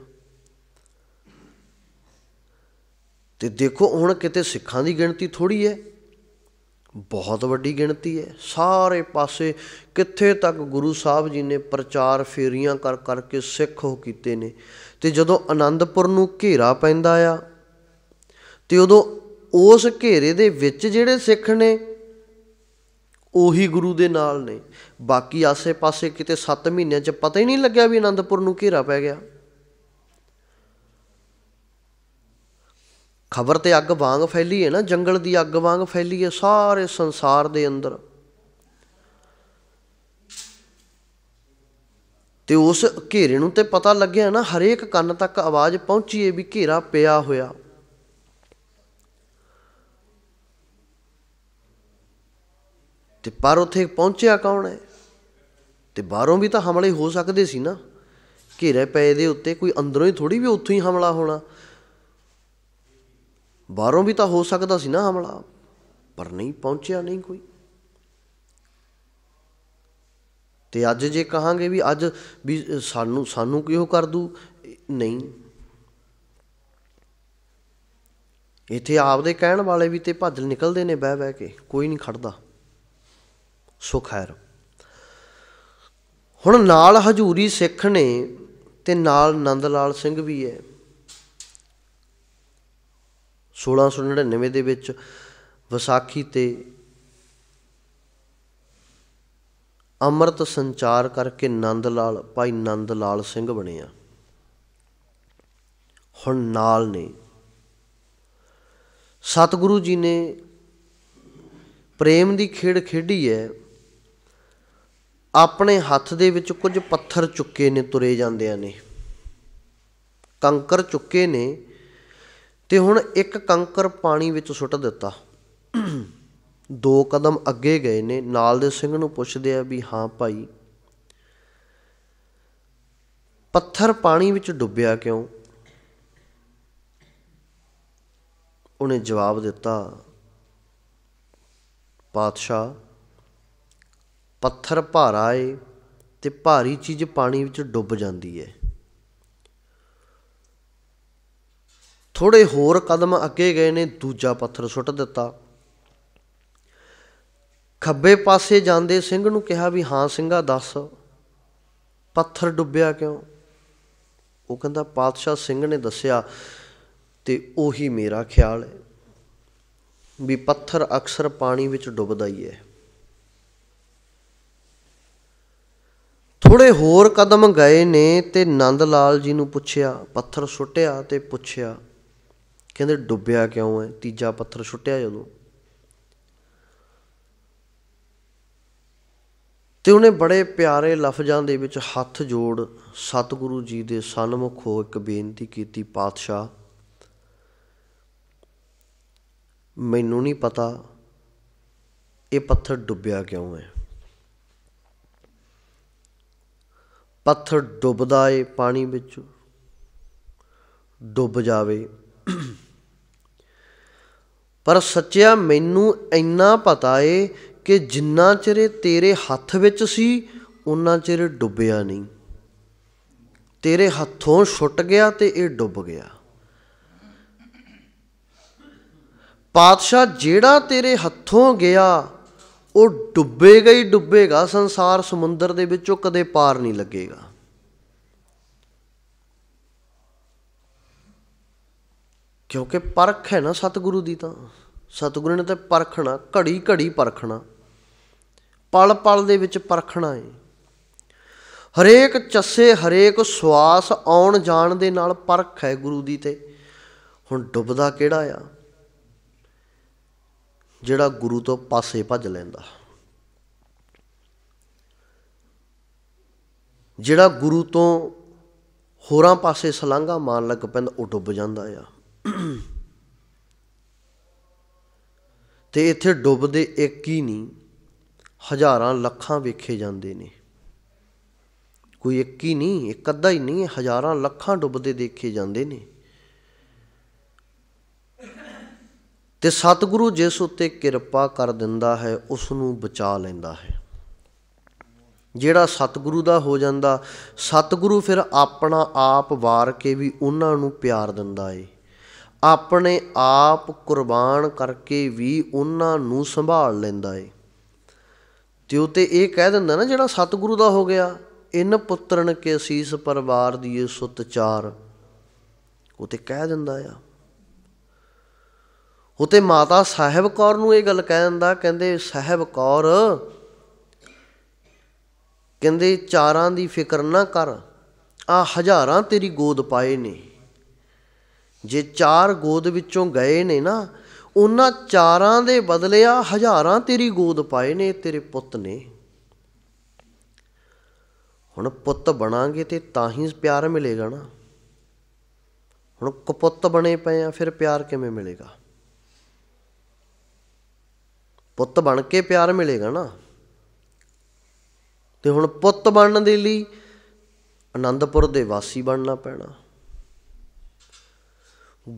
ਤੇ ਦੇਖੋ ਹੁਣ ਕਿਤੇ ਸਿੱਖਾਂ ਦੀ ਗਿਣਤੀ ਥੋੜੀ ਹੈ ਬਹੁਤ ਵੱਡੀ ਗਿਣਤੀ ਹੈ ਸਾਰੇ ਪਾਸੇ ਕਿੱਥੇ ਤੱਕ ਗੁਰੂ ਸਾਹਿਬ ਜੀ ਨੇ ਪ੍ਰਚਾਰ ਫੇਰੀਆਂ ਕਰ ਕਰਕੇ ਸਿੱਖ ਹੋ ਕੀਤੇ ਨੇ ਤੇ ਜਦੋਂ ਆਨੰਦਪੁਰ ਨੂੰ ਘੇਰਾ ਪੈਂਦਾ ਆ ਤੇ ਉਦੋਂ ਉਸ ਘੇਰੇ ਦੇ ਵਿੱਚ ਜਿਹੜੇ ਸਿੱਖ ਨੇ ਉਹੀ ਗੁਰੂ ਦੇ ਨਾਲ ਨੇ ਬਾਕੀ ਆਸੇ-ਪਾਸੇ ਕਿਤੇ 7 ਮਹੀਨਿਆਂ 'ਚ ਪਤਾ ਹੀ ਨਹੀਂ ਲੱਗਿਆ ਵੀ ਅਨੰਦਪੁਰ ਨੂੰ ਘੇਰਾ ਪੈ ਗਿਆ ਖਬਰ ਤੇ ਅੱਗ ਵਾਂਗ ਫੈਲੀ ਹੈ ਨਾ ਜੰਗਲ ਦੀ ਅੱਗ ਵਾਂਗ ਫੈਲੀ ਹੈ ਸਾਰੇ ਸੰਸਾਰ ਦੇ ਅੰਦਰ ਤੇ ਉਸ ਘੇਰੇ ਨੂੰ ਤੇ ਪਤਾ ਲੱਗਿਆ ਨਾ ਹਰੇਕ ਕੰਨ ਤੱਕ ਆਵਾਜ਼ ਪਹੁੰਚੀ ਏ ਵੀ ਘੇਰਾ ਪਿਆ ਹੋਇਆ ਤੇ ਪਰ ਉੱਥੇ ਪਹੁੰਚਿਆ ਕੌਣ ਹੈ ਤੇ ਬਾਹਰੋਂ ਵੀ ਤਾਂ ਹਮਲੇ ਹੋ ਸਕਦੇ ਸੀ ਨਾ ਘੇਰੇ ਪਏ ਦੇ ਉੱਤੇ ਕੋਈ ਅੰਦਰੋਂ ਹੀ ਥੋੜੀ ਵੀ ਉੱਥੋਂ ਹੀ ਹਮਲਾ ਹੋਣਾ ਬਾਹਰੋਂ ਵੀ ਤਾਂ ਹੋ ਸਕਦਾ ਸੀ ਨਾ ਹਮਲਾ ਪਰ ਨਹੀਂ ਪਹੁੰਚਿਆ ਨਹੀਂ ਕੋਈ ਤੇ ਅੱਜ ਜੇ ਕਹਾਂਗੇ ਵੀ ਅੱਜ ਵੀ ਸਾਨੂੰ ਸਾਨੂੰ ਕਿਹੋ ਕਰ ਦੂ ਨਹੀਂ ਇੱਥੇ ਆਪਦੇ ਕਹਿਣ ਵਾਲੇ ਵੀ ਤੇ ਭੱਜ ਨਿਕਲਦੇ ਨੇ ਬਹਿ ਬਹਿ ਕੇ ਕੋਈ ਨਹੀਂ ਖੜਦਾ ਸੋ ਖੈਰ ਹੁਣ ਨਾਲ ਹਜੂਰੀ ਸਿੱਖ ਨੇ ਤੇ ਨਾਲ ਨੰਦ ਲਾਲ ਸਿੰਘ ਵੀ ਹੈ 1699 ਦੇ ਵਿੱਚ ਵਿਸਾਖੀ ਤੇ ਅੰਮ੍ਰਿਤ ਸੰਚਾਰ ਕਰਕੇ ਨੰਦ ਲਾਲ ਭਾਈ ਨੰਦ ਲਾਲ ਸਿੰਘ ਬਣੇ ਆ ਹੁਣ ਨਾਲ ਨੇ ਸਤਿਗੁਰੂ ਜੀ ਨੇ ਪ੍ਰੇਮ ਦੀ ਖੇਡ ਖੇਡੀ ਹੈ ਆਪਣੇ ਹੱਥ ਦੇ ਵਿੱਚ ਕੁਝ ਪੱਥਰ ਚੁੱਕੇ ਨੇ ਤੁਰੇ ਜਾਂਦਿਆਂ ਨੇ ਕੰਕਰ ਚੁੱਕੇ ਨੇ ਤੇ ਹੁਣ ਇੱਕ ਕੰਕਰ ਪਾਣੀ ਵਿੱਚ ਸੁੱਟ ਦਿੱਤਾ ਦੋ ਕਦਮ ਅੱਗੇ ਗਏ ਨੇ ਨਾਲ ਦੇ ਸਿੰਘ ਨੂੰ ਪੁੱਛਦੇ ਆ ਵੀ ਹਾਂ ਭਾਈ ਪੱਥਰ ਪਾਣੀ ਵਿੱਚ ਡੁੱਬਿਆ ਕਿਉਂ ਉਹਨੇ ਜਵਾਬ ਦਿੱਤਾ ਪਾਤਸ਼ਾਹ ਪੱਥਰ ਭਾਰਾ ਏ ਤੇ ਭਾਰੀ ਚੀਜ਼ ਪਾਣੀ ਵਿੱਚ ਡੁੱਬ ਜਾਂਦੀ ਏ ਥੋੜੇ ਹੋਰ ਕਦਮ ਅੱਗੇ ਗਏ ਨੇ ਦੂਜਾ ਪੱਥਰ ਸੁੱਟ ਦਿੱਤਾ ਖੱਬੇ ਪਾਸੇ ਜਾਂਦੇ ਸਿੰਘ ਨੂੰ ਕਿਹਾ ਵੀ ਹਾਂ ਸਿੰਘਾ ਦੱਸ ਪੱਥਰ ਡੁੱਬਿਆ ਕਿਉਂ ਉਹ ਕਹਿੰਦਾ ਪਾਤਸ਼ਾਹ ਸਿੰਘ ਨੇ ਦੱਸਿਆ ਤੇ ਉਹੀ ਮੇਰਾ ਖਿਆਲ ਹੈ ਵੀ ਪੱਥਰ ਅਕਸਰ ਪਾਣੀ ਵਿੱਚ ਡੁੱਬਦਾ ਹੀ ਹੈ ਥੋੜੇ ਹੋਰ ਕਦਮ ਗਏ ਨੇ ਤੇ ਨੰਦ ਲਾਲ ਜੀ ਨੂੰ ਪੁੱਛਿਆ ਪੱਥਰ ਛੁੱਟਿਆ ਤੇ ਪੁੱਛਿਆ ਕਹਿੰਦੇ ਡੁੱਬਿਆ ਕਿਉਂ ਹੈ ਤੀਜਾ ਪੱਥਰ ਛੁੱਟਿਆ ਜਦੋਂ ਤੇ ਉਹਨੇ ਬੜੇ ਪਿਆਰੇ ਲਫ਼ਜ਼ਾਂ ਦੇ ਵਿੱਚ ਹੱਥ ਜੋੜ ਸਤਿਗੁਰੂ ਜੀ ਦੇ ਸਨਮੁਖ ਹੋ ਇੱਕ ਬੇਨਤੀ ਕੀਤੀ ਪਾਤਸ਼ਾਹ ਮੈਨੂੰ ਨਹੀਂ ਪਤਾ ਇਹ ਪੱਥਰ ਡੁੱਬਿਆ ਕਿਉਂ ਹੈ ਪੱਥਰ ਡੁੱਬਦਾ ਏ ਪਾਣੀ ਵਿੱਚ ਡੁੱਬ ਜਾਵੇ ਪਰ ਸੱਚਿਆ ਮੈਨੂੰ ਇੰਨਾ ਪਤਾ ਏ ਕਿ ਜਿੰਨਾ ਚਿਰ ਤੇਰੇ ਹੱਥ ਵਿੱਚ ਸੀ ਉਹਨਾਂ ਚਿਰ ਡੁੱਬਿਆ ਨਹੀਂ ਤੇਰੇ ਹੱਥੋਂ ਛੁੱਟ ਗਿਆ ਤੇ ਇਹ ਡੁੱਬ ਗਿਆ ਪਾਤਸ਼ਾਹ ਜਿਹੜਾ ਤੇਰੇ ਹੱਥੋਂ ਗਿਆ ਉਹ ਡੁੱਬੇਗਾ ਹੀ ਡੁੱਬੇਗਾ ਸੰਸਾਰ ਸਮੁੰਦਰ ਦੇ ਵਿੱਚੋਂ ਕਦੇ ਪਾਰ ਨਹੀਂ ਲੱਗੇਗਾ ਕਿਉਂਕਿ ਪਰਖ ਹੈ ਨਾ ਸਤਿਗੁਰੂ ਦੀ ਤਾਂ ਸਤਿਗੁਰੂ ਨੇ ਤਾਂ ਪਰਖਣਾ ਘੜੀ ਘੜੀ ਪਰਖਣਾ ਪਲ ਪਲ ਦੇ ਵਿੱਚ ਪਰਖਣਾ ਹੈ ਹਰੇਕ ਚੱਸੇ ਹਰੇਕ ਸਵਾਸ ਆਉਣ ਜਾਣ ਦੇ ਨਾਲ ਪਰਖ ਹੈ ਗੁਰੂ ਦੀ ਤੇ ਹੁਣ ਡੁੱਬਦਾ ਕਿਹੜਾ ਆ ਜਿਹੜਾ ਗੁਰੂ ਤੋਂ ਪਾਸੇ ਭੱਜ ਲੈਂਦਾ ਜਿਹੜਾ ਗੁਰੂ ਤੋਂ ਹੋਰਾਂ ਪਾਸੇ ਸਲਾਂਗਾ ਮਾਰਨ ਲੱਗ ਪੈਂਦਾ ਉਹ ਡੁੱਬ ਜਾਂਦਾ ਆ ਤੇ ਇੱਥੇ ਡੁੱਬਦੇ ਇੱਕ ਹੀ ਨਹੀਂ ਹਜ਼ਾਰਾਂ ਲੱਖਾਂ ਵੇਖੇ ਜਾਂਦੇ ਨੇ ਕੋਈ ਇੱਕ ਹੀ ਨਹੀਂ ਇੱਕ ਅੱਧਾ ਹੀ ਨਹੀਂ ਹਜ਼ਾਰਾਂ ਲੱਖਾਂ ਡੁੱਬਦੇ ਦੇਖੇ ਜਾਂਦੇ ਨੇ ਤੇ ਸਤਿਗੁਰੂ ਜਿਸ ਉੱਤੇ ਕਿਰਪਾ ਕਰ ਦਿੰਦਾ ਹੈ ਉਸ ਨੂੰ ਬਚਾ ਲੈਂਦਾ ਹੈ ਜਿਹੜਾ ਸਤਿਗੁਰੂ ਦਾ ਹੋ ਜਾਂਦਾ ਸਤਿਗੁਰੂ ਫਿਰ ਆਪਣਾ ਆਪ ਵਾਰ ਕੇ ਵੀ ਉਹਨਾਂ ਨੂੰ ਪਿਆਰ ਦਿੰਦਾ ਏ ਆਪਣੇ ਆਪ ਕੁਰਬਾਨ ਕਰਕੇ ਵੀ ਉਹਨਾਂ ਨੂੰ ਸੰਭਾਲ ਲੈਂਦਾ ਏ ਤੇ ਉਤੇ ਇਹ ਕਹਿ ਦਿੰਦਾ ਨਾ ਜਿਹੜਾ ਸਤਿਗੁਰੂ ਦਾ ਹੋ ਗਿਆ ਇਨ ਪੁੱਤਰਨ ਕੇ ਅਸੀਸ ਪਰਿਵਾਰ ਦੀਏ ਸੁਤਚਾਰ ਚਾਰ ਉਤੇ ਕਹਿ ਦਿੰਦਾ ਆ ਉਤੇ ਮਾਤਾ ਸਾਹਿਬ ਕੌਰ ਨੂੰ ਇਹ ਗੱਲ ਕਹਿ ਦਿੰਦਾ ਕਹਿੰਦੇ ਸਾਹਿਬ ਕੌਰ ਕਹਿੰਦੇ ਚਾਰਾਂ ਦੀ ਫਿਕਰ ਨਾ ਕਰ ਆ ਹਜ਼ਾਰਾਂ ਤੇਰੀ ਗੋਦ ਪਾਏ ਨੇ ਜੇ ਚਾਰ ਗੋਦ ਵਿੱਚੋਂ ਗਏ ਨੇ ਨਾ ਉਹਨਾਂ ਚਾਰਾਂ ਦੇ ਬਦਲੇ ਆ ਹਜ਼ਾਰਾਂ ਤੇਰੀ ਗੋਦ ਪਾਏ ਨੇ ਤੇਰੇ ਪੁੱਤ ਨੇ ਹੁਣ ਪੁੱਤ ਬਣਾਂਗੇ ਤੇ ਤਾਂ ਹੀ ਪਿਆਰ ਮਿਲੇਗਾ ਨਾ ਹੁਣ ਕੁਪੁੱਤ ਬਣੇ ਪਏ ਆ ਫਿਰ ਪਿਆਰ ਕਿਵੇਂ ਮਿਲੇਗਾ ਪੁੱਤ ਬਣ ਕੇ ਪਿਆਰ ਮਿਲੇਗਾ ਨਾ ਤੇ ਹੁਣ ਪੁੱਤ ਬਣਨ ਦੇ ਲਈ ਆਨੰਦਪੁਰ ਦੇ ਵਾਸੀ ਬਣਨਾ ਪੈਣਾ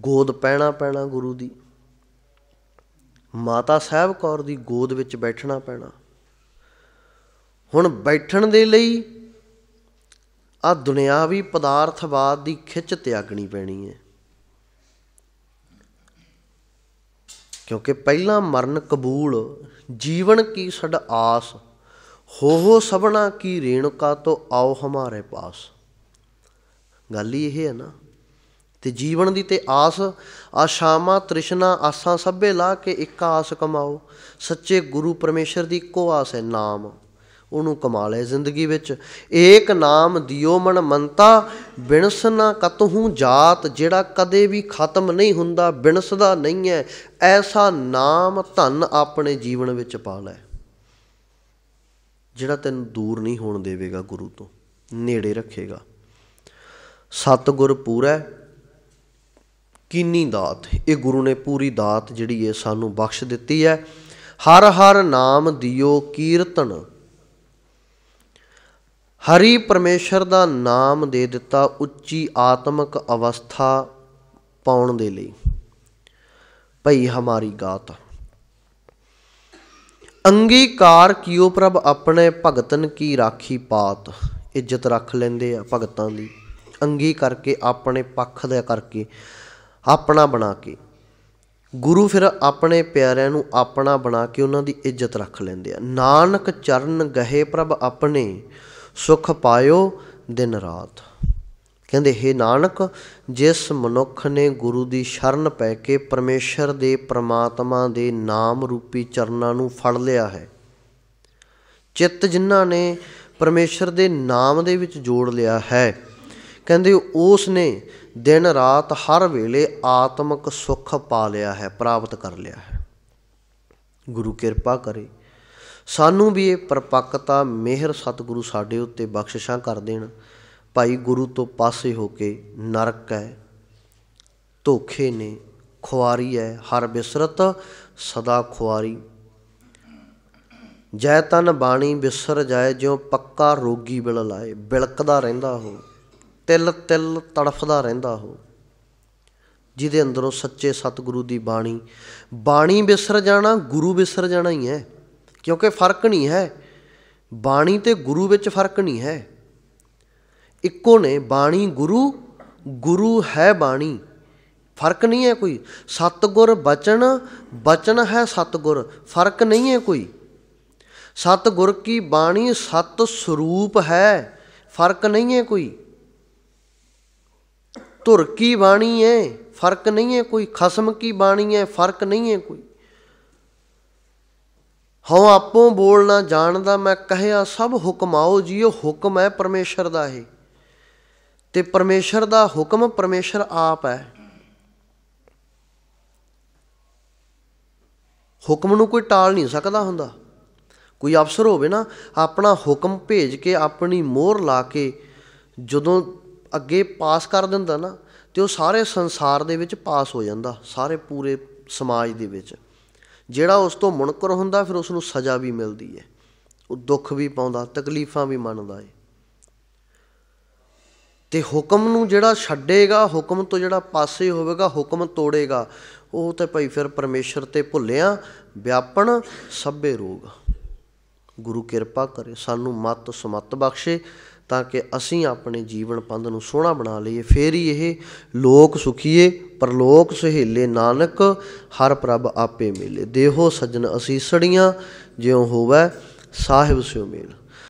ਗੋਦ ਪਹਿਣਾ ਪੈਣਾ ਗੁਰੂ ਦੀ ਮਾਤਾ ਸਾਹਿਬ ਕੌਰ ਦੀ ਗੋਦ ਵਿੱਚ ਬੈਠਣਾ ਪੈਣਾ ਹੁਣ ਬੈਠਣ ਦੇ ਲਈ ਆ ਦੁਨਿਆਵੀ ਪਦਾਰਥਵਾਦ ਦੀ ਖਿੱਚ ਤਿਆਗਣੀ ਪੈਣੀ ਹੈ ਕਿਉਂਕਿ ਪਹਿਲਾ ਮਰਨ ਕਬੂਲ ਜੀਵਨ ਕੀ ਸੜ ਆਸ ਹੋ ਹੋ ਸਬਣਾ ਕੀ ਰੇਣਕਾ ਤੋ ਆਓ ਹਮਾਰੇ ਪਾਸ ਗੱਲ ਹੀ ਇਹ ਹੈ ਨਾ ਤੇ ਜੀਵਨ ਦੀ ਤੇ ਆਸ ਸ਼ਾਮਾ ਤ੍ਰਿਸ਼ਨਾ ਆਸਾਂ ਸਭੇ ਲਾ ਕੇ ਇੱਕ ਆਸ ਕਮਾਓ ਸੱਚੇ ਗੁਰੂ ਪਰਮੇਸ਼ਰ ਦੀ ਇੱਕੋ ਆਸ ਹੈ ਨਾਮ ਉਹਨੂੰ ਕਮਾ ਲੈ ਜ਼ਿੰਦਗੀ ਵਿੱਚ ਏਕ ਨਾਮ ਦਿਓ ਮਨ ਮੰਤਾ ਬਿਨਸ ਨਾ ਕਤਹੂ ਜਾਤ ਜਿਹੜਾ ਕਦੇ ਵੀ ਖਤਮ ਨਹੀਂ ਹੁੰਦਾ ਬਿਨਸਦਾ ਨਹੀਂ ਹੈ ਐਸਾ ਨਾਮ ਧਨ ਆਪਣੇ ਜੀਵਨ ਵਿੱਚ ਪਾ ਲੈ ਜਿਹੜਾ ਤੈਨੂੰ ਦੂਰ ਨਹੀਂ ਹੋਣ ਦੇਵੇਗਾ ਗੁਰੂ ਤੋਂ ਨੇੜੇ ਰੱਖੇਗਾ ਗੁਰ ਪੂਰਾ ਕਿੰਨੀ ਦਾਤ ਇਹ ਗੁਰੂ ਨੇ ਪੂਰੀ ਦਾਤ ਜਿਹੜੀ ਇਹ ਸਾਨੂੰ ਬਖਸ਼ ਦਿੱਤੀ ਹੈ ਹਰ ਹਰ ਨਾਮ ਦਿਓ ਕੀਰਤਨ ਹਰੀ ਪਰਮੇਸ਼ਰ ਦਾ ਨਾਮ ਦੇ ਦਿੱਤਾ ਉੱਚੀ ਆਤਮਿਕ ਅਵਸਥਾ ਪਾਉਣ ਦੇ ਲਈ ਭਈ ਹਮਾਰੀ ਗਾਤ ਅੰਗੀਕਾਰ ਕੀਓ ਪ੍ਰਭ ਆਪਣੇ ਭਗਤਨ ਕੀ ਰਾਖੀ ਪਾਤ ਇੱਜ਼ਤ ਰੱਖ ਲੈਂਦੇ ਆ ਭਗਤਾਂ ਦੀ ਅੰਗੀ ਕਰਕੇ ਆਪਣੇ ਪੱਖ ਦਾ ਕਰਕੇ ਆਪਣਾ ਬਣਾ ਕੇ ਗੁਰੂ ਫਿਰ ਆਪਣੇ ਪਿਆਰਿਆਂ ਨੂੰ ਆਪਣਾ ਬਣਾ ਕੇ ਉਹਨਾਂ ਦੀ ਇੱਜ਼ਤ ਰੱਖ ਲੈਂਦੇ ਆ ਨਾਨਕ ਚਰਨ ਗਹੇ ਪ੍ਰਭ ਆਪਣੇ ਸੁਖ ਪਾਇਓ ਦਿਨ ਰਾਤ ਕਹਿੰਦੇ ਹੈ ਨਾਨਕ ਜਿਸ ਮਨੁੱਖ ਨੇ ਗੁਰੂ ਦੀ ਸ਼ਰਨ ਪੈ ਕੇ ਪਰਮੇਸ਼ਰ ਦੇ ਪ੍ਰਮਾਤਮਾ ਦੇ ਨਾਮ ਰੂਪੀ ਚਰਨਾਂ ਨੂੰ ਫੜ ਲਿਆ ਹੈ ਚਿੱਤ ਜਿਨ੍ਹਾਂ ਨੇ ਪਰਮੇਸ਼ਰ ਦੇ ਨਾਮ ਦੇ ਵਿੱਚ ਜੋੜ ਲਿਆ ਹੈ ਕਹਿੰਦੇ ਉਸ ਨੇ ਦਿਨ ਰਾਤ ਹਰ ਵੇਲੇ ਆਤਮਿਕ ਸੁੱਖ ਪਾ ਲਿਆ ਹੈ ਪ੍ਰਾਪਤ ਕਰ ਲਿਆ ਹੈ ਗੁਰੂ ਕਿਰਪਾ ਕਰੇ ਸਾਨੂੰ ਵੀ ਇਹ ਪਰਪੱਕਤਾ ਮਿਹਰ ਸਤਿਗੁਰੂ ਸਾਡੇ ਉੱਤੇ ਬਖਸ਼ਿਸ਼ਾਂ ਕਰ ਦੇਣ ਭਾਈ ਗੁਰੂ ਤੋਂ ਪਾਸੇ ਹੋ ਕੇ ਨਰਕ ਹੈ ਧੋਖੇ ਨੇ ਖੁਆਰੀ ਹੈ ਹਰ ਬਿਸਰਤ ਸਦਾ ਖੁਆਰੀ ਜੈ ਤਨ ਬਾਣੀ ਬਿਸਰ ਜਾਏ ਜਿਉ ਪੱਕਾ ਰੋਗੀ ਬਿਲ ਲਾਏ ਬਿਲਕਦਾ ਰਹਿੰਦਾ ਹੋ ਤਿਲ ਤਿਲ ਤੜਫਦਾ ਰਹਿੰਦਾ ਹੋ ਜਿਹਦੇ ਅੰਦਰੋਂ ਸੱਚੇ ਸਤਿਗੁਰੂ ਦੀ ਬਾਣੀ ਬਾਣੀ ਬਿਸਰ ਜਾਣਾ ਗੁਰੂ ਬਿਸਰ ਜਾਣਾ ਹੀ ਹੈ ਕਿਉਂਕਿ ਫਰਕ ਨਹੀਂ ਹੈ ਬਾਣੀ ਤੇ ਗੁਰੂ ਵਿੱਚ ਫਰਕ ਨਹੀਂ ਹੈ ਇੱਕੋ ਨੇ ਬਾਣੀ ਗੁਰੂ ਗੁਰੂ ਹੈ ਬਾਣੀ ਫਰਕ ਨਹੀਂ ਹੈ ਕੋਈ ਸਤਗੁਰ ਬਚਨ ਬਚਨ ਹੈ ਸਤਗੁਰ ਫਰਕ ਨਹੀਂ ਹੈ ਕੋਈ ਸਤਗੁਰ ਕੀ ਬਾਣੀ ਸਤ ਸਰੂਪ ਹੈ ਫਰਕ ਨਹੀਂ ਹੈ ਕੋਈ ਧੁਰ ਕੀ ਬਾਣੀ ਹੈ ਫਰਕ ਨਹੀਂ ਹੈ ਕੋਈ ਖਸਮ ਕੀ ਬਾਣੀ ਹੈ ਫਰਕ ਨਹੀਂ ਹੈ ਕੋਈ ਹਉ ਆਪੋਂ ਬੋਲਣਾ ਜਾਣਦਾ ਮੈਂ ਕਹਿਆ ਸਭ ਹੁਕਮ ਆਓ ਉਹ ਹੁਕਮ ਹੈ ਪਰਮੇਸ਼ਰ ਦਾ ਹੀ ਤੇ ਪਰਮੇਸ਼ਰ ਦਾ ਹੁਕਮ ਪਰਮੇਸ਼ਰ ਆਪ ਹੈ ਹੁਕਮ ਨੂੰ ਕੋਈ ਟਾਲ ਨਹੀਂ ਸਕਦਾ ਹੁੰਦਾ ਕੋਈ ਅਫਸਰ ਹੋਵੇ ਨਾ ਆਪਣਾ ਹੁਕਮ ਭੇਜ ਕੇ ਆਪਣੀ ਮੋਹਰ ਲਾ ਕੇ ਜਦੋਂ ਅੱਗੇ ਪਾਸ ਕਰ ਦਿੰਦਾ ਨਾ ਤੇ ਉਹ ਸਾਰੇ ਸੰਸਾਰ ਦੇ ਵਿੱਚ ਪਾਸ ਹੋ ਜਾਂਦਾ ਸਾਰੇ ਪੂਰੇ ਸਮਾਜ ਦੇ ਵਿੱਚ ਜਿਹੜਾ ਉਸ ਤੋਂ ਮੁਨਕਰ ਹੁੰਦਾ ਫਿਰ ਉਸ ਨੂੰ ਸਜ਼ਾ ਵੀ ਮਿਲਦੀ ਹੈ ਉਹ ਦੁੱਖ ਵੀ ਪਾਉਂਦਾ ਤਕਲੀਫਾਂ ਵੀ ਮੰਨਦਾ ਹੈ ਤੇ ਹੁਕਮ ਨੂੰ ਜਿਹੜਾ ਛੱਡੇਗਾ ਹੁਕਮ ਤੋਂ ਜਿਹੜਾ ਪਾਸੇ ਹੋਵੇਗਾ ਹੁਕਮ ਤੋੜੇਗਾ ਉਹ ਤੇ ਭਾਈ ਫਿਰ ਪਰਮੇਸ਼ਰ ਤੇ ਭੁੱਲਿਆ ਵਿਆਪਣ ਸਭੇ ਰੋਗ ਗੁਰੂ ਕਿਰਪਾ ਕਰੇ ਸਾਨੂੰ ਮਤ ਸਮਤ ਬਖਸ਼ੇ ਤਾਂ ਕਿ ਅਸੀਂ ਆਪਣੇ ਜੀਵਨ ਪੰਧ ਨੂੰ ਸੋਹਣਾ ਬਣਾ ਲਈਏ ਫੇਰ ਹੀ ਇਹ ਲੋਕ ਸੁਖੀਏ ਪਰਲੋਕ ਸੁਹੇਲੇ ਨਾਨਕ ਹਰ ਪ੍ਰਭ ਆਪੇ ਮਿਲੇ ਦੇਹੋ ਸਜਣ ਅਸੀਂ ਸੜੀਆਂ ਜਿਉ ਹੋਵੇ ਸਾਹਿਬ ਸਿਉ ਮੇਲ